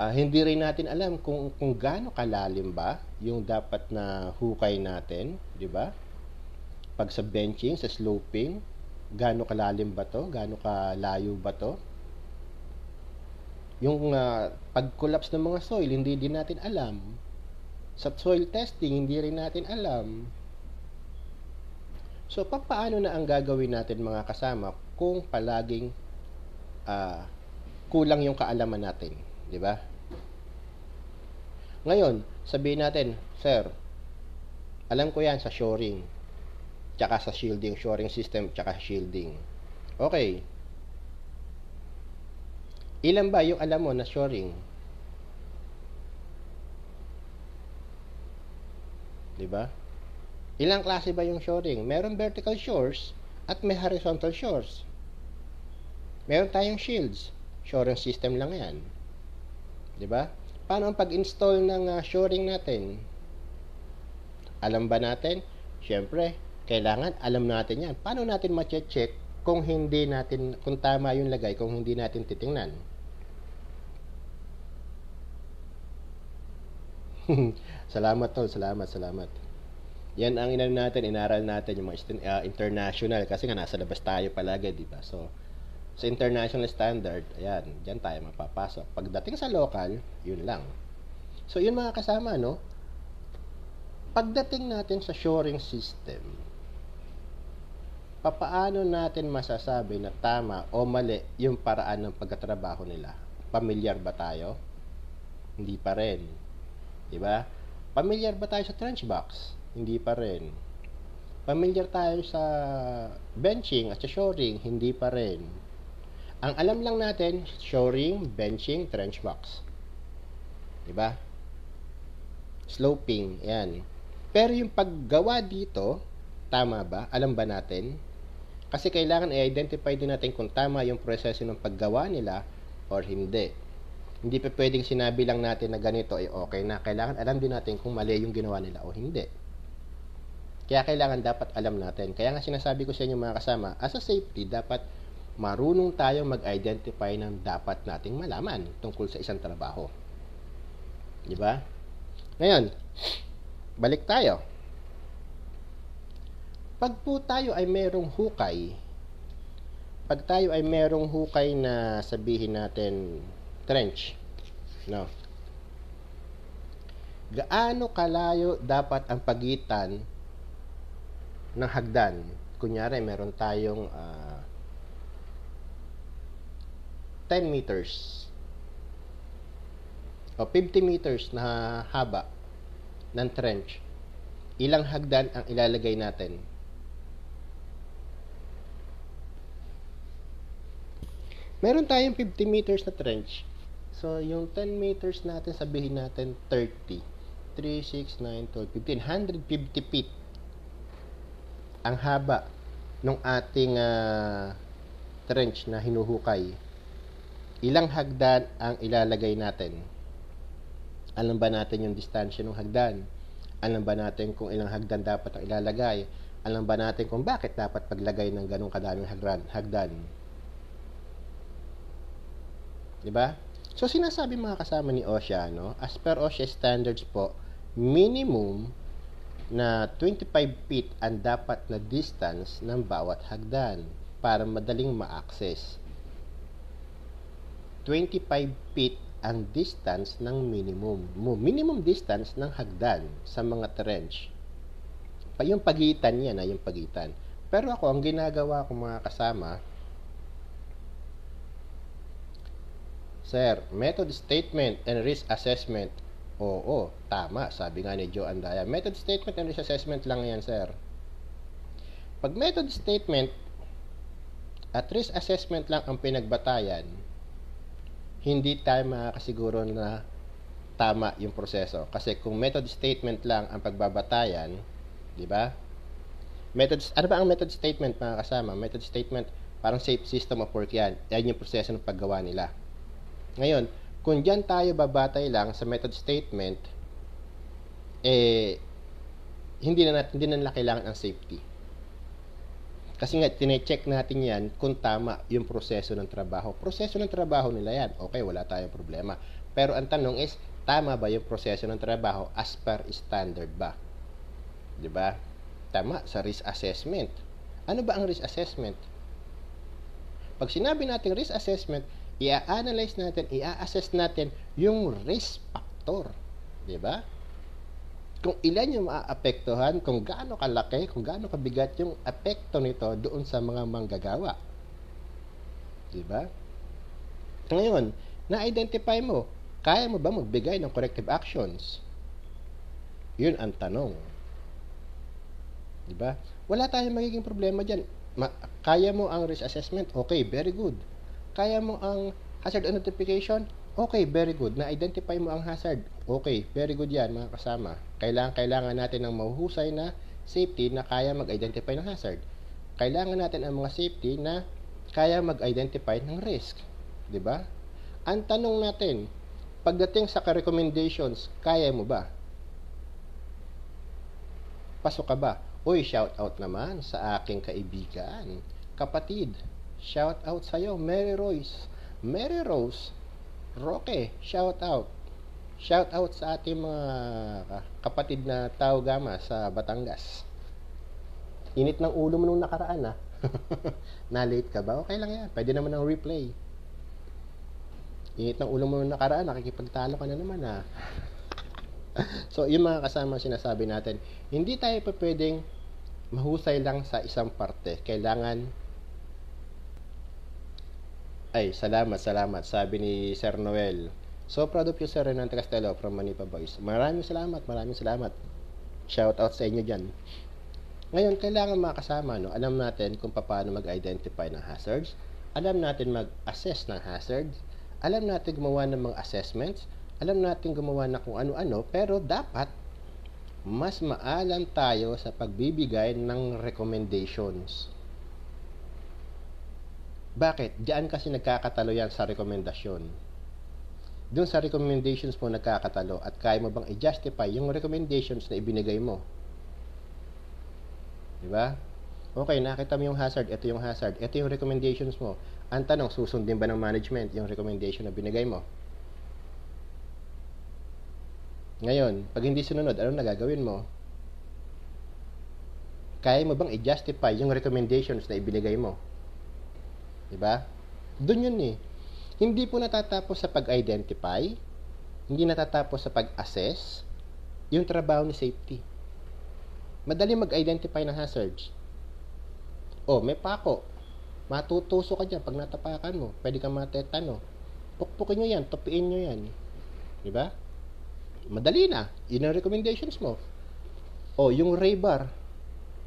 uh, hindi rin natin alam kung kung gaano kalalim ba yung dapat na hukay natin, 'di ba? Pag sa benching, sa sloping, gaano kalalim ba 'to? Gaano kalayo ba 'to? Yung uh, pag-collapse ng mga soil, hindi din natin alam. Sa soil testing, hindi rin natin alam. So, paano na ang gagawin natin mga kasama kung palaging uh, kulang yung kaalaman natin, 'di ba? Ngayon, sabihin natin, sir, alam ko yan sa shoring, tsaka sa shielding, shoring system, tsaka shielding. Okay. Ilan ba yung alam mo na shoring? Di ba? Ilang klase ba yung shoring? Meron vertical shores at may horizontal shores. Meron tayong shields. Shoring system lang yan. Di ba? Paano ang pag-install ng uh, shoring natin? Alam ba natin? Siyempre, kailangan alam natin yan. Paano natin ma-check kung hindi natin, kung tama yung lagay, kung hindi natin titingnan? salamat tol, salamat, salamat. Yan ang inano natin, inaral natin yung mga ah, international kasi nga nasa labas tayo palagi, di ba? So, sa international standard, ayan, dyan tayo mapapasok. Pagdating sa local, yun lang. So, yun mga kasama, no? Pagdating natin sa shoring system, papaano natin masasabi na tama o mali yung paraan ng pagkatrabaho nila? Pamilyar ba tayo? Hindi pa rin. Diba? Pamilyar ba tayo sa trench box? Hindi pa rin. Pamilyar tayo sa benching at sa shoring? Hindi pa rin ang alam lang natin, shoring, benching, trench box. 'Di ba? Sloping, 'yan. Pero yung paggawa dito, tama ba? Alam ba natin? Kasi kailangan i-identify din natin kung tama yung proseso ng paggawa nila or hindi. Hindi pa pwedeng sinabi lang natin na ganito ay eh, okay na. Kailangan alam din natin kung mali yung ginawa nila o hindi. Kaya kailangan dapat alam natin. Kaya nga sinasabi ko sa inyo mga kasama, as a safety, dapat marunong tayong mag-identify ng dapat nating malaman tungkol sa isang trabaho. Di ba? Ngayon, balik tayo. Pag po tayo ay mayroong hukay, pag tayo ay mayroong hukay na sabihin natin trench, no? Gaano kalayo dapat ang pagitan ng hagdan? Kunyari, meron tayong uh, 10 meters o 50 meters na haba ng trench, ilang hagdan ang ilalagay natin? Meron tayong 50 meters na trench. So, yung 10 meters natin, sabihin natin 30. 3, 6, 9, 12, 15. 150 feet ang haba ng ating uh, trench na hinuhukay ilang hagdan ang ilalagay natin? Alam ba natin yung distansya ng hagdan? Alam ba natin kung ilang hagdan dapat ang ilalagay? Alam ba natin kung bakit dapat paglagay ng ganong kadaming hagdan? hagdan? Diba? So, sinasabi mga kasama ni OSHA, no? as per OSHA standards po, minimum na 25 feet ang dapat na distance ng bawat hagdan para madaling ma-access. 25 feet ang distance ng minimum minimum distance ng hagdan sa mga trench pa yung pagitan niya na yung pagitan pero ako ang ginagawa ko mga kasama Sir, method statement and risk assessment. Oo, tama. Sabi nga ni Joe Andaya. Method statement and risk assessment lang yan, sir. Pag method statement at risk assessment lang ang pinagbatayan, hindi tayo makakasiguro na tama yung proseso. Kasi kung method statement lang ang pagbabatayan, di ba? Method, ano ba ang method statement mga kasama? Method statement, parang safe system of work yan. Yan yung proseso ng paggawa nila. Ngayon, kung dyan tayo babatay lang sa method statement, eh, hindi na, hindi na kailangan ang safety. Kasi nga, tine-check natin yan kung tama yung proseso ng trabaho. Proseso ng trabaho nila yan. Okay, wala tayong problema. Pero ang tanong is, tama ba yung proseso ng trabaho as per standard ba? ba? Diba? Tama, sa risk assessment. Ano ba ang risk assessment? Pag sinabi natin risk assessment, i-analyze natin, i-assess natin yung risk factor. ba? Diba? kung ilan yung maaapektuhan, kung gaano kalaki, kung gaano kabigat yung epekto nito doon sa mga manggagawa. Di ba? Ngayon, na-identify mo, kaya mo ba magbigay ng corrective actions? Yun ang tanong. Di ba? Wala tayong magiging problema diyan. Ma- kaya mo ang risk assessment? Okay, very good. Kaya mo ang hazard notification? Okay, very good. Na-identify mo ang hazard Okay, very good yan mga kasama. Kailangan, kailangan natin ng mahuhusay na safety na kaya mag-identify ng hazard. Kailangan natin ang mga safety na kaya mag-identify ng risk. ba? Diba? Ang tanong natin, pagdating sa recommendations, kaya mo ba? Pasok ka ba? Uy, shout out naman sa aking kaibigan, kapatid. Shout out sa'yo, Mary Royce. Mary Rose, Roque, shout out. Shout out sa ating mga kapatid na tao gama sa Batangas. Init ng ulo mo nung nakaraan ah. Na-late ka ba? Okay lang yan. Pwede naman ng replay. Init ng ulo mo nung nakaraan. Nakikipagtalo ka na naman ah. so, yung mga kasama sinasabi natin, hindi tayo pa pwedeng mahusay lang sa isang parte. Kailangan ay, salamat, salamat, sabi ni Sir Noel. So proud of you, Sir Renan Castello from Manipa Boys. Maraming salamat, maraming salamat. Shout out sa inyo diyan. Ngayon, kailangan mga kasama, no? alam natin kung paano mag-identify ng hazards, alam natin mag-assess ng hazards, alam natin gumawa ng mga assessments, alam natin gumawa na kung ano-ano, pero dapat mas maalam tayo sa pagbibigay ng recommendations. Bakit? Diyan kasi nagkakatalo yan sa rekomendasyon doon sa recommendations mo nagkakatalo at kaya mo bang i-justify yung recommendations na ibinigay mo? Di ba? Okay, nakita mo yung hazard, ito yung hazard, ito yung recommendations mo. Ang tanong, susundin ba ng management yung recommendation na binigay mo? Ngayon, pag hindi sinunod, anong nagagawin mo? Kaya mo bang i-justify yung recommendations na ibinigay mo? Di ba? Doon yun eh. Hindi po natatapos sa pag-identify, hindi natatapos sa pag-assess, yung trabaho ni safety. Madali mag-identify ng hazards. O, oh, may pako. Matutuso ka dyan pag natapakan mo. Pwede kang matetano. Pukpukin nyo yan, tupiin nyo yan. Di ba? Madali na. Yun ang recommendations mo. O, oh, yung ray bar.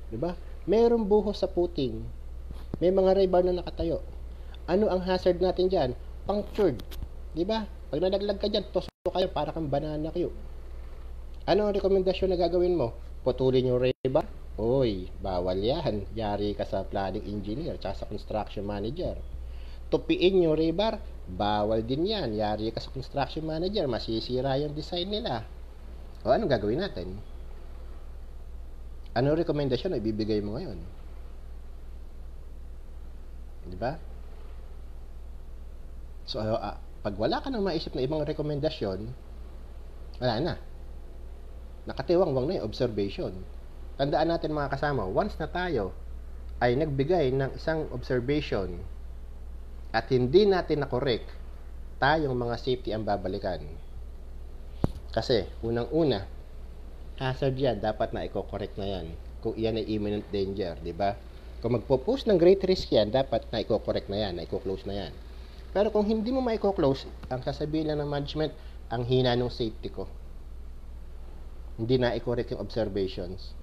Di ba? Merong buhos sa puting. May mga ray na nakatayo. Ano ang hazard natin dyan? punctured. Di ba? Pag nalaglag ka dyan, toso kayo para kang banana kayo. Ano ang rekomendasyon na gagawin mo? Putulin yung rebar? Oy, bawal yan. Yari ka sa planning engineer tsaka sa construction manager. Tupiin yung rebar? Bawal din yan. Yari ka sa construction manager. Masisira yung design nila. O anong gagawin natin? Ano rekomendasyon na ibibigay mo ngayon? Di ba? So, uh, pag wala ka nang maisip na ibang rekomendasyon, wala na. Nakatiwangwang na yung observation. Tandaan natin mga kasama, once na tayo ay nagbigay ng isang observation at hindi natin na-correct, tayong mga safety ang babalikan. Kasi, unang-una, hazard yan, dapat na i-correct na yan kung iyan ay imminent danger, di ba? Kung magpo-post ng great risk yan, dapat na i-correct na yan, na i-close na yan. Pero kung hindi mo maiko-close, ang sasabihin lang ng management, ang hina ng safety ko. Hindi na i-correct yung observations.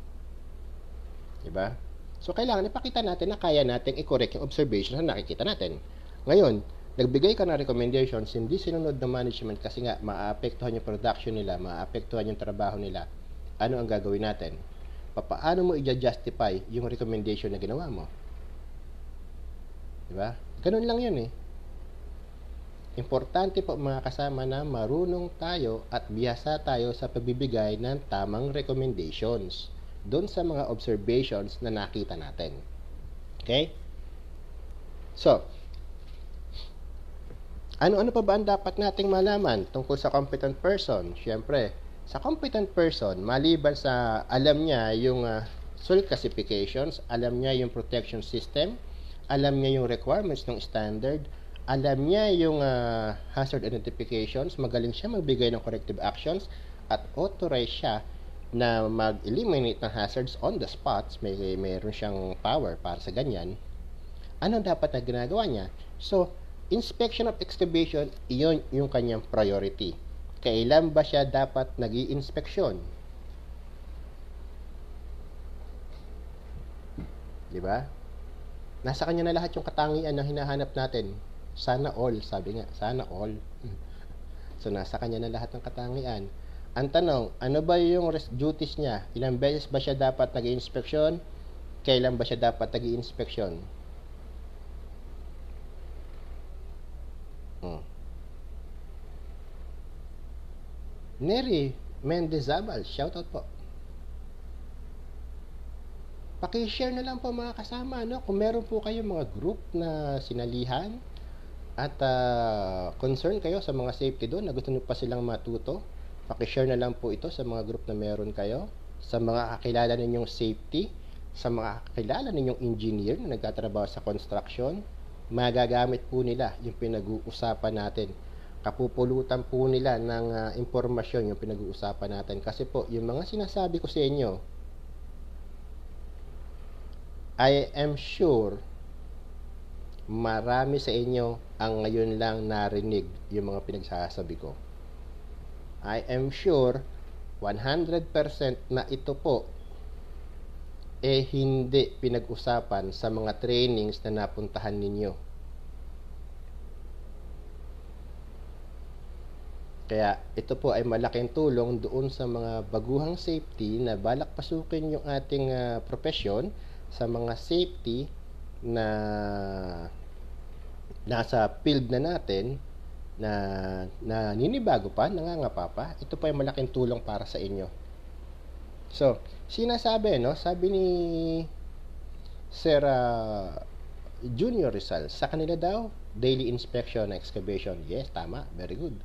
Diba? So, kailangan ipakita natin na kaya natin i-correct yung observations na nakikita natin. Ngayon, nagbigay ka ng recommendations, hindi sinunod ng management kasi nga maaapektuhan yung production nila, maaapektuhan yung trabaho nila. Ano ang gagawin natin? Paano mo i-justify yung recommendation na ginawa mo? Diba? Ganun lang yun eh. Importante po mga kasama na marunong tayo at biyasa tayo sa pagbibigay ng tamang recommendations doon sa mga observations na nakita natin. Okay? So, ano-ano pa ba ang dapat nating malaman tungkol sa competent person? Siyempre, sa competent person, maliban sa alam niya yung uh, soil classifications, alam niya yung protection system, alam niya yung requirements ng standard, alam niya yung uh, hazard identifications, magaling siya magbigay ng corrective actions at authorized siya na mag-eliminate ng hazards on the spots, may mayroon siyang power para sa ganyan. Ano dapat na ginagawa niya? So, inspection of excavation, iyon yung kanyang priority. Kailan ba siya dapat nag inspeksyon Di ba? Nasa kanya na lahat yung katangian na hinahanap natin sana all, sabi nga, sana all. so nasa kanya na lahat ng katangian. Ang tanong, ano ba yung duties niya? Ilang beses ba siya dapat nag inspeksyon Kailan ba siya dapat nag inspeksyon Hmm. Neri Mendezabal, shoutout po paki-share na lang po mga kasama no kung meron po kayong mga group na sinalihan at uh, concern kayo sa mga safety doon na gusto nyo pa silang matuto, pakishare na lang po ito sa mga group na meron kayo, sa mga kakilala ninyong safety, sa mga kakilala ninyong engineer na nagtatrabaho sa construction, magagamit po nila yung pinag-uusapan natin. Kapupulutan po nila ng uh, impormasyon yung pinag-uusapan natin. Kasi po, yung mga sinasabi ko sa inyo, I am sure marami sa inyo ang ngayon lang narinig yung mga pinagsasabi ko. I am sure 100% na ito po eh hindi pinag-usapan sa mga trainings na napuntahan ninyo. Kaya ito po ay malaking tulong doon sa mga baguhang safety na balak pasukin yung ating uh, ah, profession sa mga safety na nasa field na natin na, na ninibago pa, nangangapa pa, ito pa yung malaking tulong para sa inyo. So, sinasabi, no? Sabi ni Sir uh, Junior Rizal, sa kanila daw, daily inspection excavation. Yes, tama. Very good.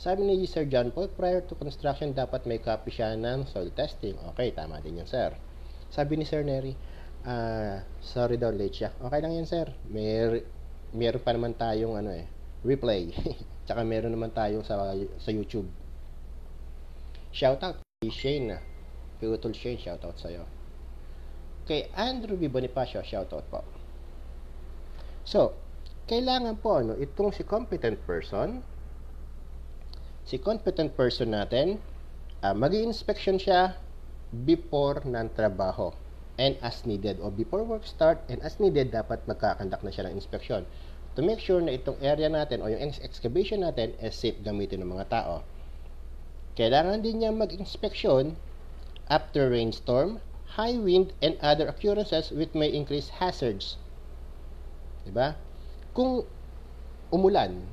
Sabi ni Sir John Paul, prior to construction, dapat may copy siya ng soil testing. Okay, tama din yan, sir. Sabi ni Sir Neri, uh, sorry daw, late siya. Okay lang yan, sir. May meron pa naman tayong ano eh, replay. Tsaka meron naman tayo sa, sa YouTube. Shoutout kay Shane. Ah. Kay Utol Shane, sa iyo. Kay Andrew B. Bonifacio, shoutout po. So, kailangan po ano, itong si competent person, si competent person natin, uh, ah, mag-inspection siya before ng trabaho and as needed o before work start and as needed dapat magkakandak na siya ng inspeksyon to make sure na itong area natin o yung excavation natin is safe gamitin ng mga tao. Kailangan din niya mag-inspeksyon after rainstorm, high wind, and other occurrences which may increase hazards. Diba? Kung umulan,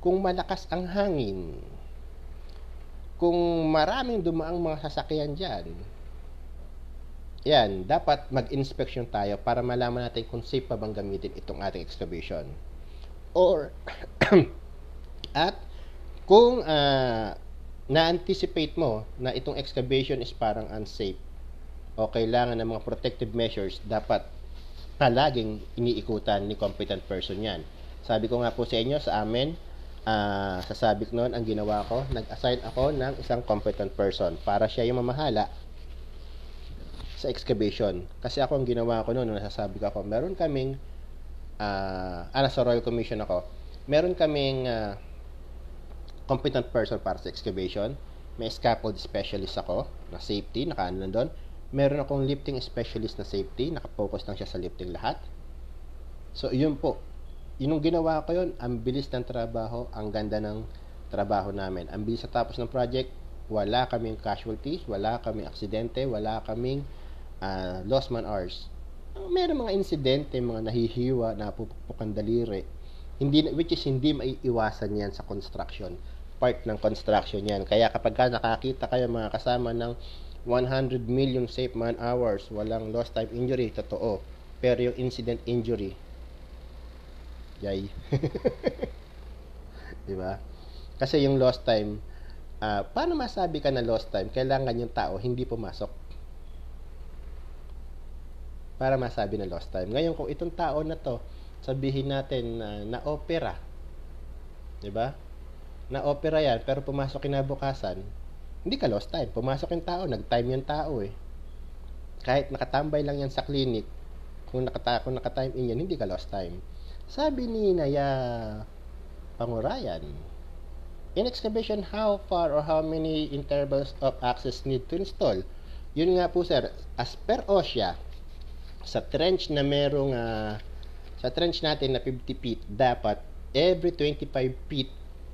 kung malakas ang hangin, kung maraming dumaang mga sasakyan dyan, yan, dapat mag-inspection tayo para malaman natin kung safe pa bang gamitin itong ating excavation. Or, at kung uh, na-anticipate mo na itong excavation is parang unsafe o kailangan ng mga protective measures, dapat palaging iniikutan ni competent person yan. Sabi ko nga po sa inyo, sa amin, uh, sa sabik noon, ang ginawa ko, nag-assign ako ng isang competent person para siya yung mamahala sa excavation. Kasi ako ang ginawa ko noon, nasasabi ko ako, meron kaming, uh, ah, nasa Royal Commission ako, meron kaming uh, competent person para sa excavation. May scaffold specialist ako na safety, nakaano lang doon. Meron akong lifting specialist na safety, nakapokus lang siya sa lifting lahat. So, yun po. Yun yung ginawa ko yun, ang bilis ng trabaho, ang ganda ng trabaho namin. Ang bilis sa tapos ng project, wala kaming casualties, wala kaming aksidente, wala kaming uh, lost man hours, ah, meron mga insidente, mga nahihiwa, napupukan daliri, hindi, which is hindi maiiwasan yan sa construction. Part ng construction yan. Kaya kapag ka nakakita kayo mga kasama ng 100 million safe man hours, walang lost time injury, totoo. Pero yung incident injury, yay. di ba? Kasi yung lost time, uh, paano masabi ka na lost time? Kailangan yung tao hindi pumasok para masabi na lost time. Ngayon, kung itong tao na to, sabihin natin na na-opera, di ba? Na-opera yan, pero pumasok kinabukasan, hindi ka lost time. Pumasok yung tao, nag-time yung tao eh. Kahit nakatambay lang yan sa clinic, kung, nakata kung nakatime in yan, hindi ka lost time. Sabi ni Naya Pangurayan, in excavation, how far or how many intervals of access need to install? Yun nga po sir, as per OSHA, sa trench na merong uh, sa trench natin na 50 feet dapat every 25 feet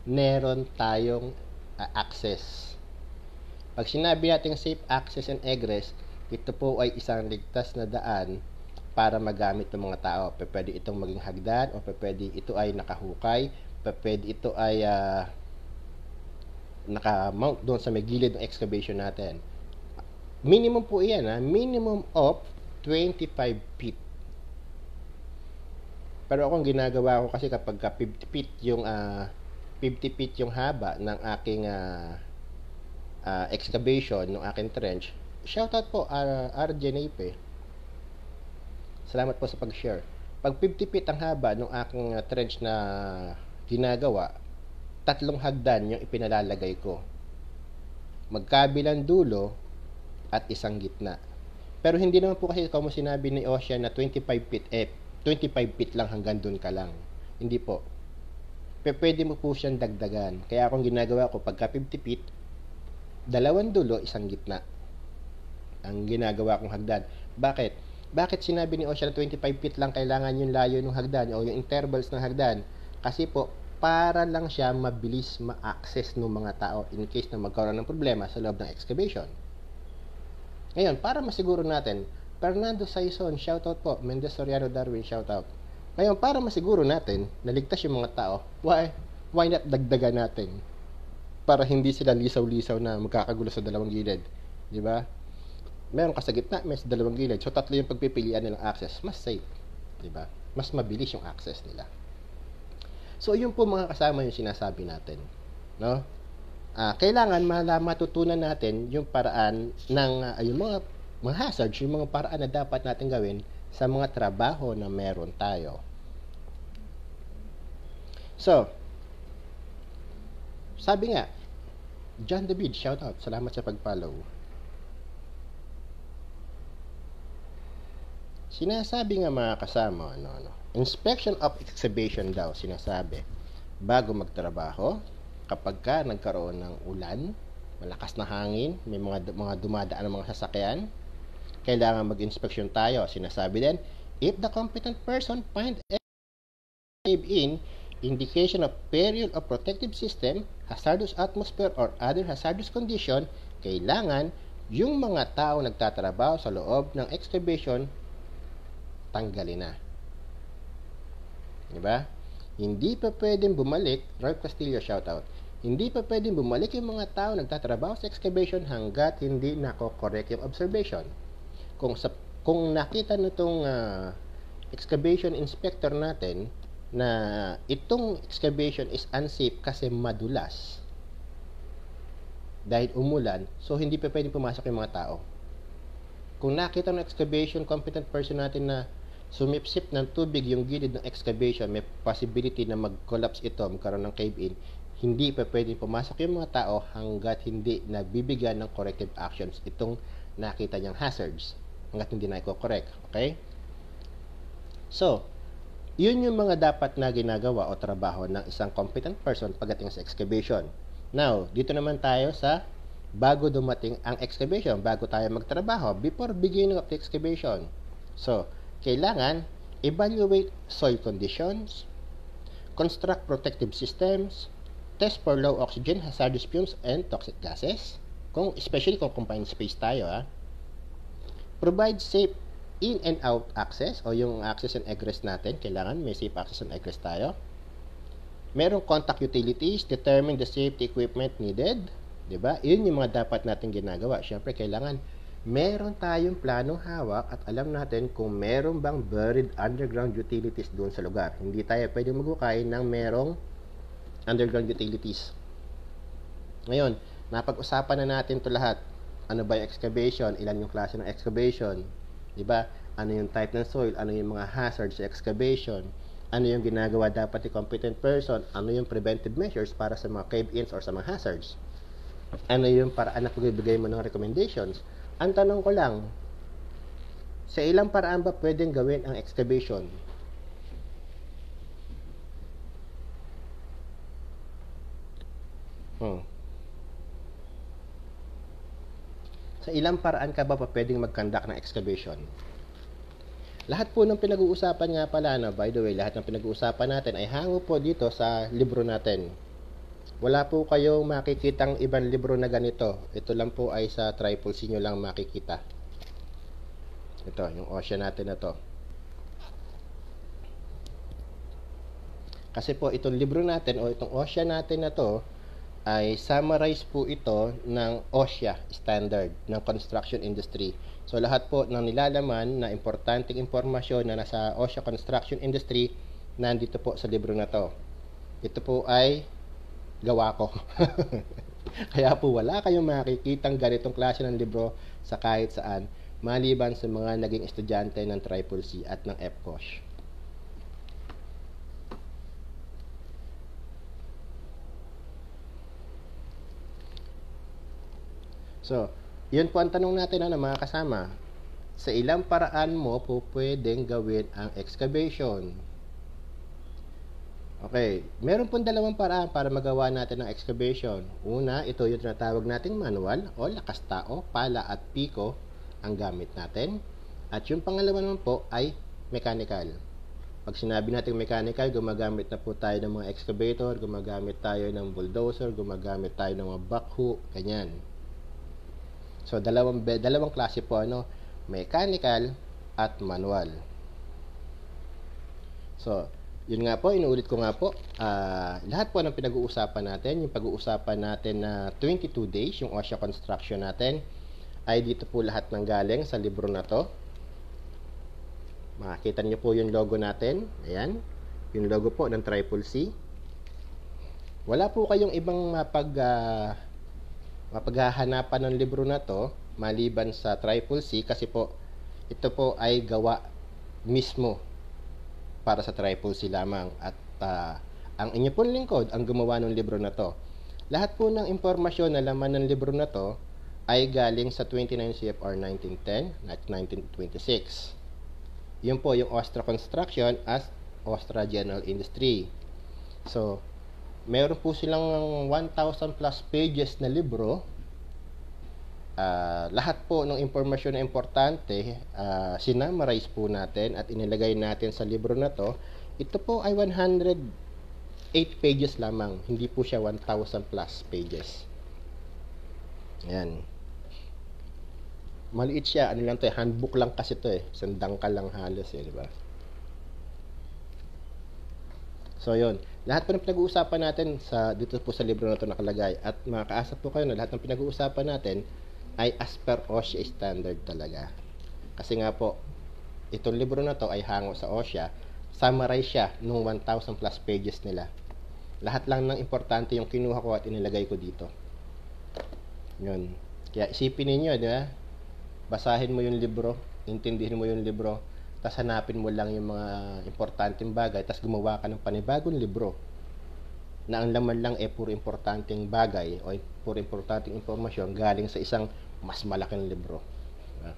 meron tayong uh, access pag sinabi natin safe access and egress ito po ay isang ligtas na daan para magamit ng mga tao pwede itong maging hagdan o pwede ito ay nakahukay pwede ito ay uh, naka-mount doon sa may gilid ng excavation natin minimum po iyan ha? minimum of 25 feet. Pero ako ang ginagawa ko kasi kapag 50 feet yung uh, ah, 50 feet yung haba ng aking uh, uh, excavation ng aking trench. Shout out po uh, RJ Nape. Salamat po sa pag-share. Pag 50 feet ang haba ng aking uh, trench na ginagawa, tatlong hagdan yung ipinalalagay ko. Magkabilang dulo at isang gitna. Pero hindi naman po kasi ikaw mo sinabi ni Osha na 25 feet, eh, 25 feet lang hanggang doon ka lang. Hindi po. Pero pwede mo po siyang dagdagan. Kaya akong ginagawa ko, pagka 50 feet, dalawang dulo, isang gitna. Ang ginagawa kong hagdan. Bakit? Bakit sinabi ni Osha na 25 feet lang kailangan yung layo ng hagdan o yung intervals ng hagdan? Kasi po, para lang siya mabilis ma-access ng mga tao in case na magkaroon ng problema sa loob ng excavation. Ngayon, para masiguro natin, Fernando Saison, shoutout po. Mendez Soriano Darwin, shoutout. Ngayon, para masiguro natin, naligtas yung mga tao, why, why not dagdagan natin? Para hindi sila lisaw-lisaw na magkakagulo sa dalawang gilid. Di ba? Meron ka sa gitna, may sa dalawang gilid. So, tatlo yung pagpipilian nilang access. Mas safe. Di ba? Mas mabilis yung access nila. So, yun po mga kasama yung sinasabi natin. No? uh, kailangan mala, matutunan natin yung paraan ng uh, yung mga mga hazards, yung mga paraan na dapat natin gawin sa mga trabaho na meron tayo. So, sabi nga, John David, shout out. Salamat sa pag-follow. Sinasabi nga mga kasama, ano, ano, inspection of excavation daw, sinasabi. Bago magtrabaho, kapag ka nagkaroon ng ulan, malakas na hangin, may mga, mga dumadaan ng mga sasakyan, kailangan mag inspeksyon tayo. Sinasabi din, if the competent person find in indication of peril of protective system, hazardous atmosphere or other hazardous condition, kailangan yung mga tao nagtatrabaho sa loob ng excavation tanggalin na. 'Di ba? Hindi pa pwedeng bumalik, Roy Castillo shoutout, hindi pa pwedeng bumalik yung mga tao nagtatrabaho sa excavation hanggat hindi nako-correct yung observation. Kung, sa, kung nakita nitong uh, excavation inspector natin na itong excavation is unsafe kasi madulas dahil umulan, so hindi pa pwedeng pumasok yung mga tao. Kung nakita ng excavation competent person natin na sumipsip ng tubig yung gilid ng excavation, may possibility na mag-collapse ito, magkaroon ng cave-in, hindi pa pwedeng pumasok yung mga tao hanggat hindi nabibigyan ng corrective actions itong nakita niyang hazards hanggat hindi na i-correct. Okay? So, yun yung mga dapat na ginagawa o trabaho ng isang competent person pagdating sa excavation. Now, dito naman tayo sa bago dumating ang excavation, bago tayo magtrabaho, before beginning of the excavation. So, kailangan evaluate soil conditions, construct protective systems, test for low oxygen, hazardous fumes, and toxic gases. Kung, especially kung confined space tayo, ha? Ah. Provide safe in and out access o yung access and egress natin. Kailangan may safe access and egress tayo. Merong contact utilities, determine the safety equipment needed. 'di ba? Yun yung mga dapat natin ginagawa. Siyempre, kailangan meron tayong planong hawak at alam natin kung meron bang buried underground utilities doon sa lugar. Hindi tayo pwede maghukay ng merong underground utilities. Ngayon, napag-usapan na natin to lahat. Ano ba yung excavation? Ilan yung klase ng excavation? 'Di ba? Ano yung type ng soil? Ano yung mga hazards sa excavation? Ano yung ginagawa dapat ni competent person? Ano yung preventive measures para sa mga cave-ins or sa mga hazards? Ano yung paraan na pagbibigay mo ng recommendations? Ang tanong ko lang, sa ilang paraan ba pwedeng gawin ang excavation? Hmm. Sa ilang paraan ka ba pa pwedeng mag-conduct ng excavation? Lahat po ng pinag-uusapan nga pala, no, by the way, lahat ng pinag-uusapan natin ay hango po dito sa libro natin. Wala po kayong makikitang ibang libro na ganito. Ito lang po ay sa Triples niyo lang makikita. Ito, yung Ocean natin na to. Kasi po itong libro natin o itong OSHA natin na to ay summarize po ito ng OSHA standard ng construction industry. So lahat po ng nilalaman na importanteng impormasyon na nasa OSHA construction industry nandito po sa libro na to. Ito po ay gawa ko. Kaya po wala kayong makikitang ganitong klase ng libro sa kahit saan maliban sa mga naging estudyante ng Triple C at ng FCOSH. So, yun po ang tanong natin ano, mga kasama. Sa ilang paraan mo po pwedeng gawin ang excavation? Okay, meron pong dalawang paraan para magawa natin ng excavation. Una, ito yung tinatawag nating manual o lakas tao, pala at piko ang gamit natin. At yung pangalawa naman po ay mechanical. Pag sinabi natin mechanical, gumagamit na po tayo ng mga excavator, gumagamit tayo ng bulldozer, gumagamit tayo ng mga backhoe, ganyan. So, dalawang, dalawang klase po, ano, mechanical at manual. So, yun nga po, inuulit ko nga po, uh, lahat po ng pinag-uusapan natin, yung pag-uusapan natin na 22 days, yung OSHA construction natin, ay dito po lahat ng galing sa libro na to. Makikita niyo po yung logo natin. Ayan. Yung logo po ng Triple C. Wala po kayong ibang mapag, uh, mapaghahanapan ng libro na to maliban sa Triple C kasi po ito po ay gawa mismo para sa Tripolicy lamang at uh, ang inyo pong lingkod ang gumawa ng libro na to. Lahat po ng impormasyon na laman ng libro na to ay galing sa 29 CFR 1910 at 1926. Yun po yung Ostra Construction as Ostra General Industry. So, meron po silang 1,000 plus pages na libro uh, lahat po ng impormasyon na importante, uh, ah, sinummarize po natin at inilagay natin sa libro na to. Ito po ay 108 pages lamang, hindi po siya 1,000 plus pages. Ayan. Maliit siya, ano lang to eh, handbook lang kasi to eh. Sandang ka lang halos eh, di ba? So, yon Lahat po ng pinag-uusapan natin sa, dito po sa libro na to nakalagay. At makakaasa po kayo na lahat ng pinag-uusapan natin ay as per OSHA standard talaga. Kasi nga po, itong libro na to ay hango sa OSHA. Summarize siya nung 1,000 plus pages nila. Lahat lang ng importante yung kinuha ko at inilagay ko dito. Yun. Kaya isipin ninyo, di ba? Basahin mo yung libro, intindihin mo yung libro, tapos hanapin mo lang yung mga importanteng bagay, tapos gumawa ka ng panibagong libro na ang laman lang ay eh, puro importanteng bagay o puro importanteng impormasyon galing sa isang mas malaking libro. Diba?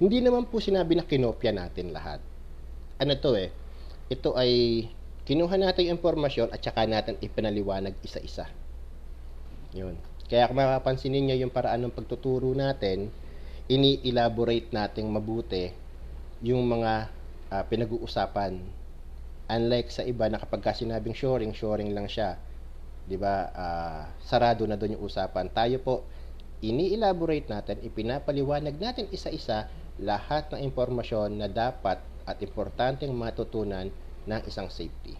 Hindi naman po sinabi na kinopya natin lahat. Ano to eh, ito ay kinuha natin yung impormasyon at saka natin ipinaliwanag isa-isa. Yun. Kaya kung mapapansin ninyo yung paraan ng pagtuturo natin, ini-elaborate nating mabuti yung mga uh, pinag-uusapan. Unlike sa iba na kapag sinabing shoring, shoring lang siya 'di ba? Uh, sarado na doon yung usapan. Tayo po ini-elaborate natin, ipinapaliwanag natin isa-isa lahat ng impormasyon na dapat at importanteng matutunan ng isang safety.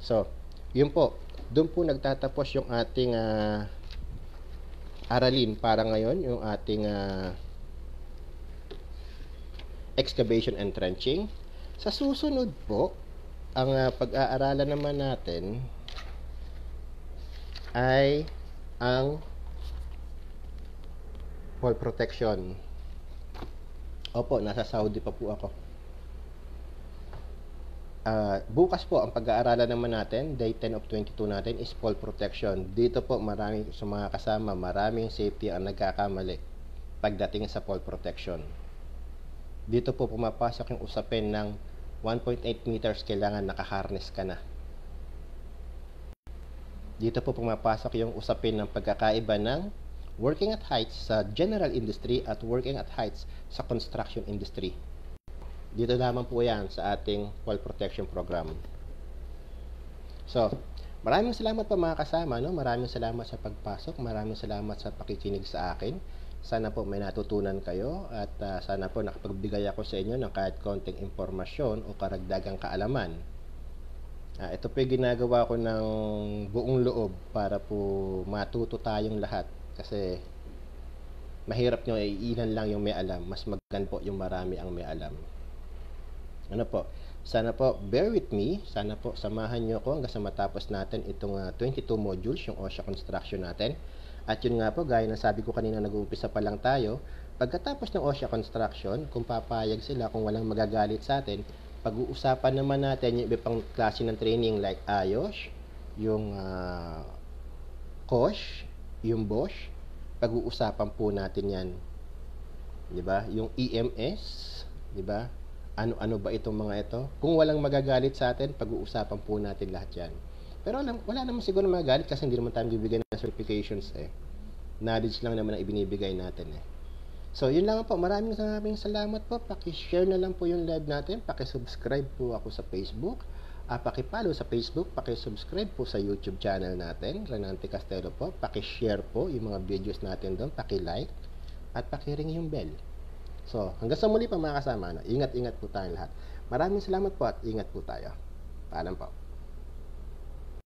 So, yun po. Doon po nagtatapos yung ating uh, aralin para ngayon, yung ating uh, excavation and trenching. Sa susunod po, ang uh, pag-aaralan naman natin ay ang wall protection. Opo, nasa Saudi pa po ako. Uh, bukas po, ang pag-aaralan naman natin, day 10 of 22 natin, is fall protection. Dito po, maraming sa mga kasama, maraming safety ang nagkakamali pagdating sa fall protection. Dito po pumapasok yung usapin ng 1.8 meters kailangan nakaharness ka na. Dito po pumapasok yung usapin ng pagkakaiba ng working at heights sa general industry at working at heights sa construction industry. Dito naman po yan sa ating fall protection program. So, maraming salamat po mga kasama. No? Maraming salamat sa pagpasok. Maraming salamat sa pakikinig sa akin. Sana po may natutunan kayo at uh, sana po nakapagbigay ako sa inyo ng kahit konting impormasyon o karagdagang kaalaman Uh, ito po yung ginagawa ko ng buong loob para po matuto tayong lahat kasi mahirap nyo eh, iilan lang yung may alam. Mas maganda po yung marami ang may alam. Ano po? Sana po, bear with me. Sana po, samahan nyo ako hanggang sa matapos natin itong uh, ah, 22 modules, yung OSHA construction natin. At yun nga po, gaya ng sabi ko kanina, nag-uumpisa pa lang tayo. Pagkatapos ng OSHA construction, kung papayag sila, kung walang magagalit sa atin, pag-uusapan naman natin yung iba pang klase ng training like IOSH, yung uh, ah, COSH, yung BOSH. Pag-uusapan po natin yan. 'Di ba? Yung EMS, 'di ba? Ano-ano ba itong mga ito? Kung walang magagalit sa atin, pag-uusapan po natin lahat 'yan. Pero alam, wala naman siguro magagalit kasi hindi naman tayo bibigyan ng certifications eh. Knowledge lang naman ang ibinibigay natin eh. So, yun lang po. Maraming maraming salamat po. Paki-share na lang po yung live natin. Paki-subscribe po ako sa Facebook. Uh, paki-follow sa Facebook. Paki-subscribe po sa YouTube channel natin. Renante Castelo po. Paki-share po yung mga videos natin doon. Paki-like. At paki-ring yung bell. So, hanggang sa muli pa mga kasama. Ingat-ingat po tayong lahat. Maraming salamat po at ingat po tayo. Paalam po.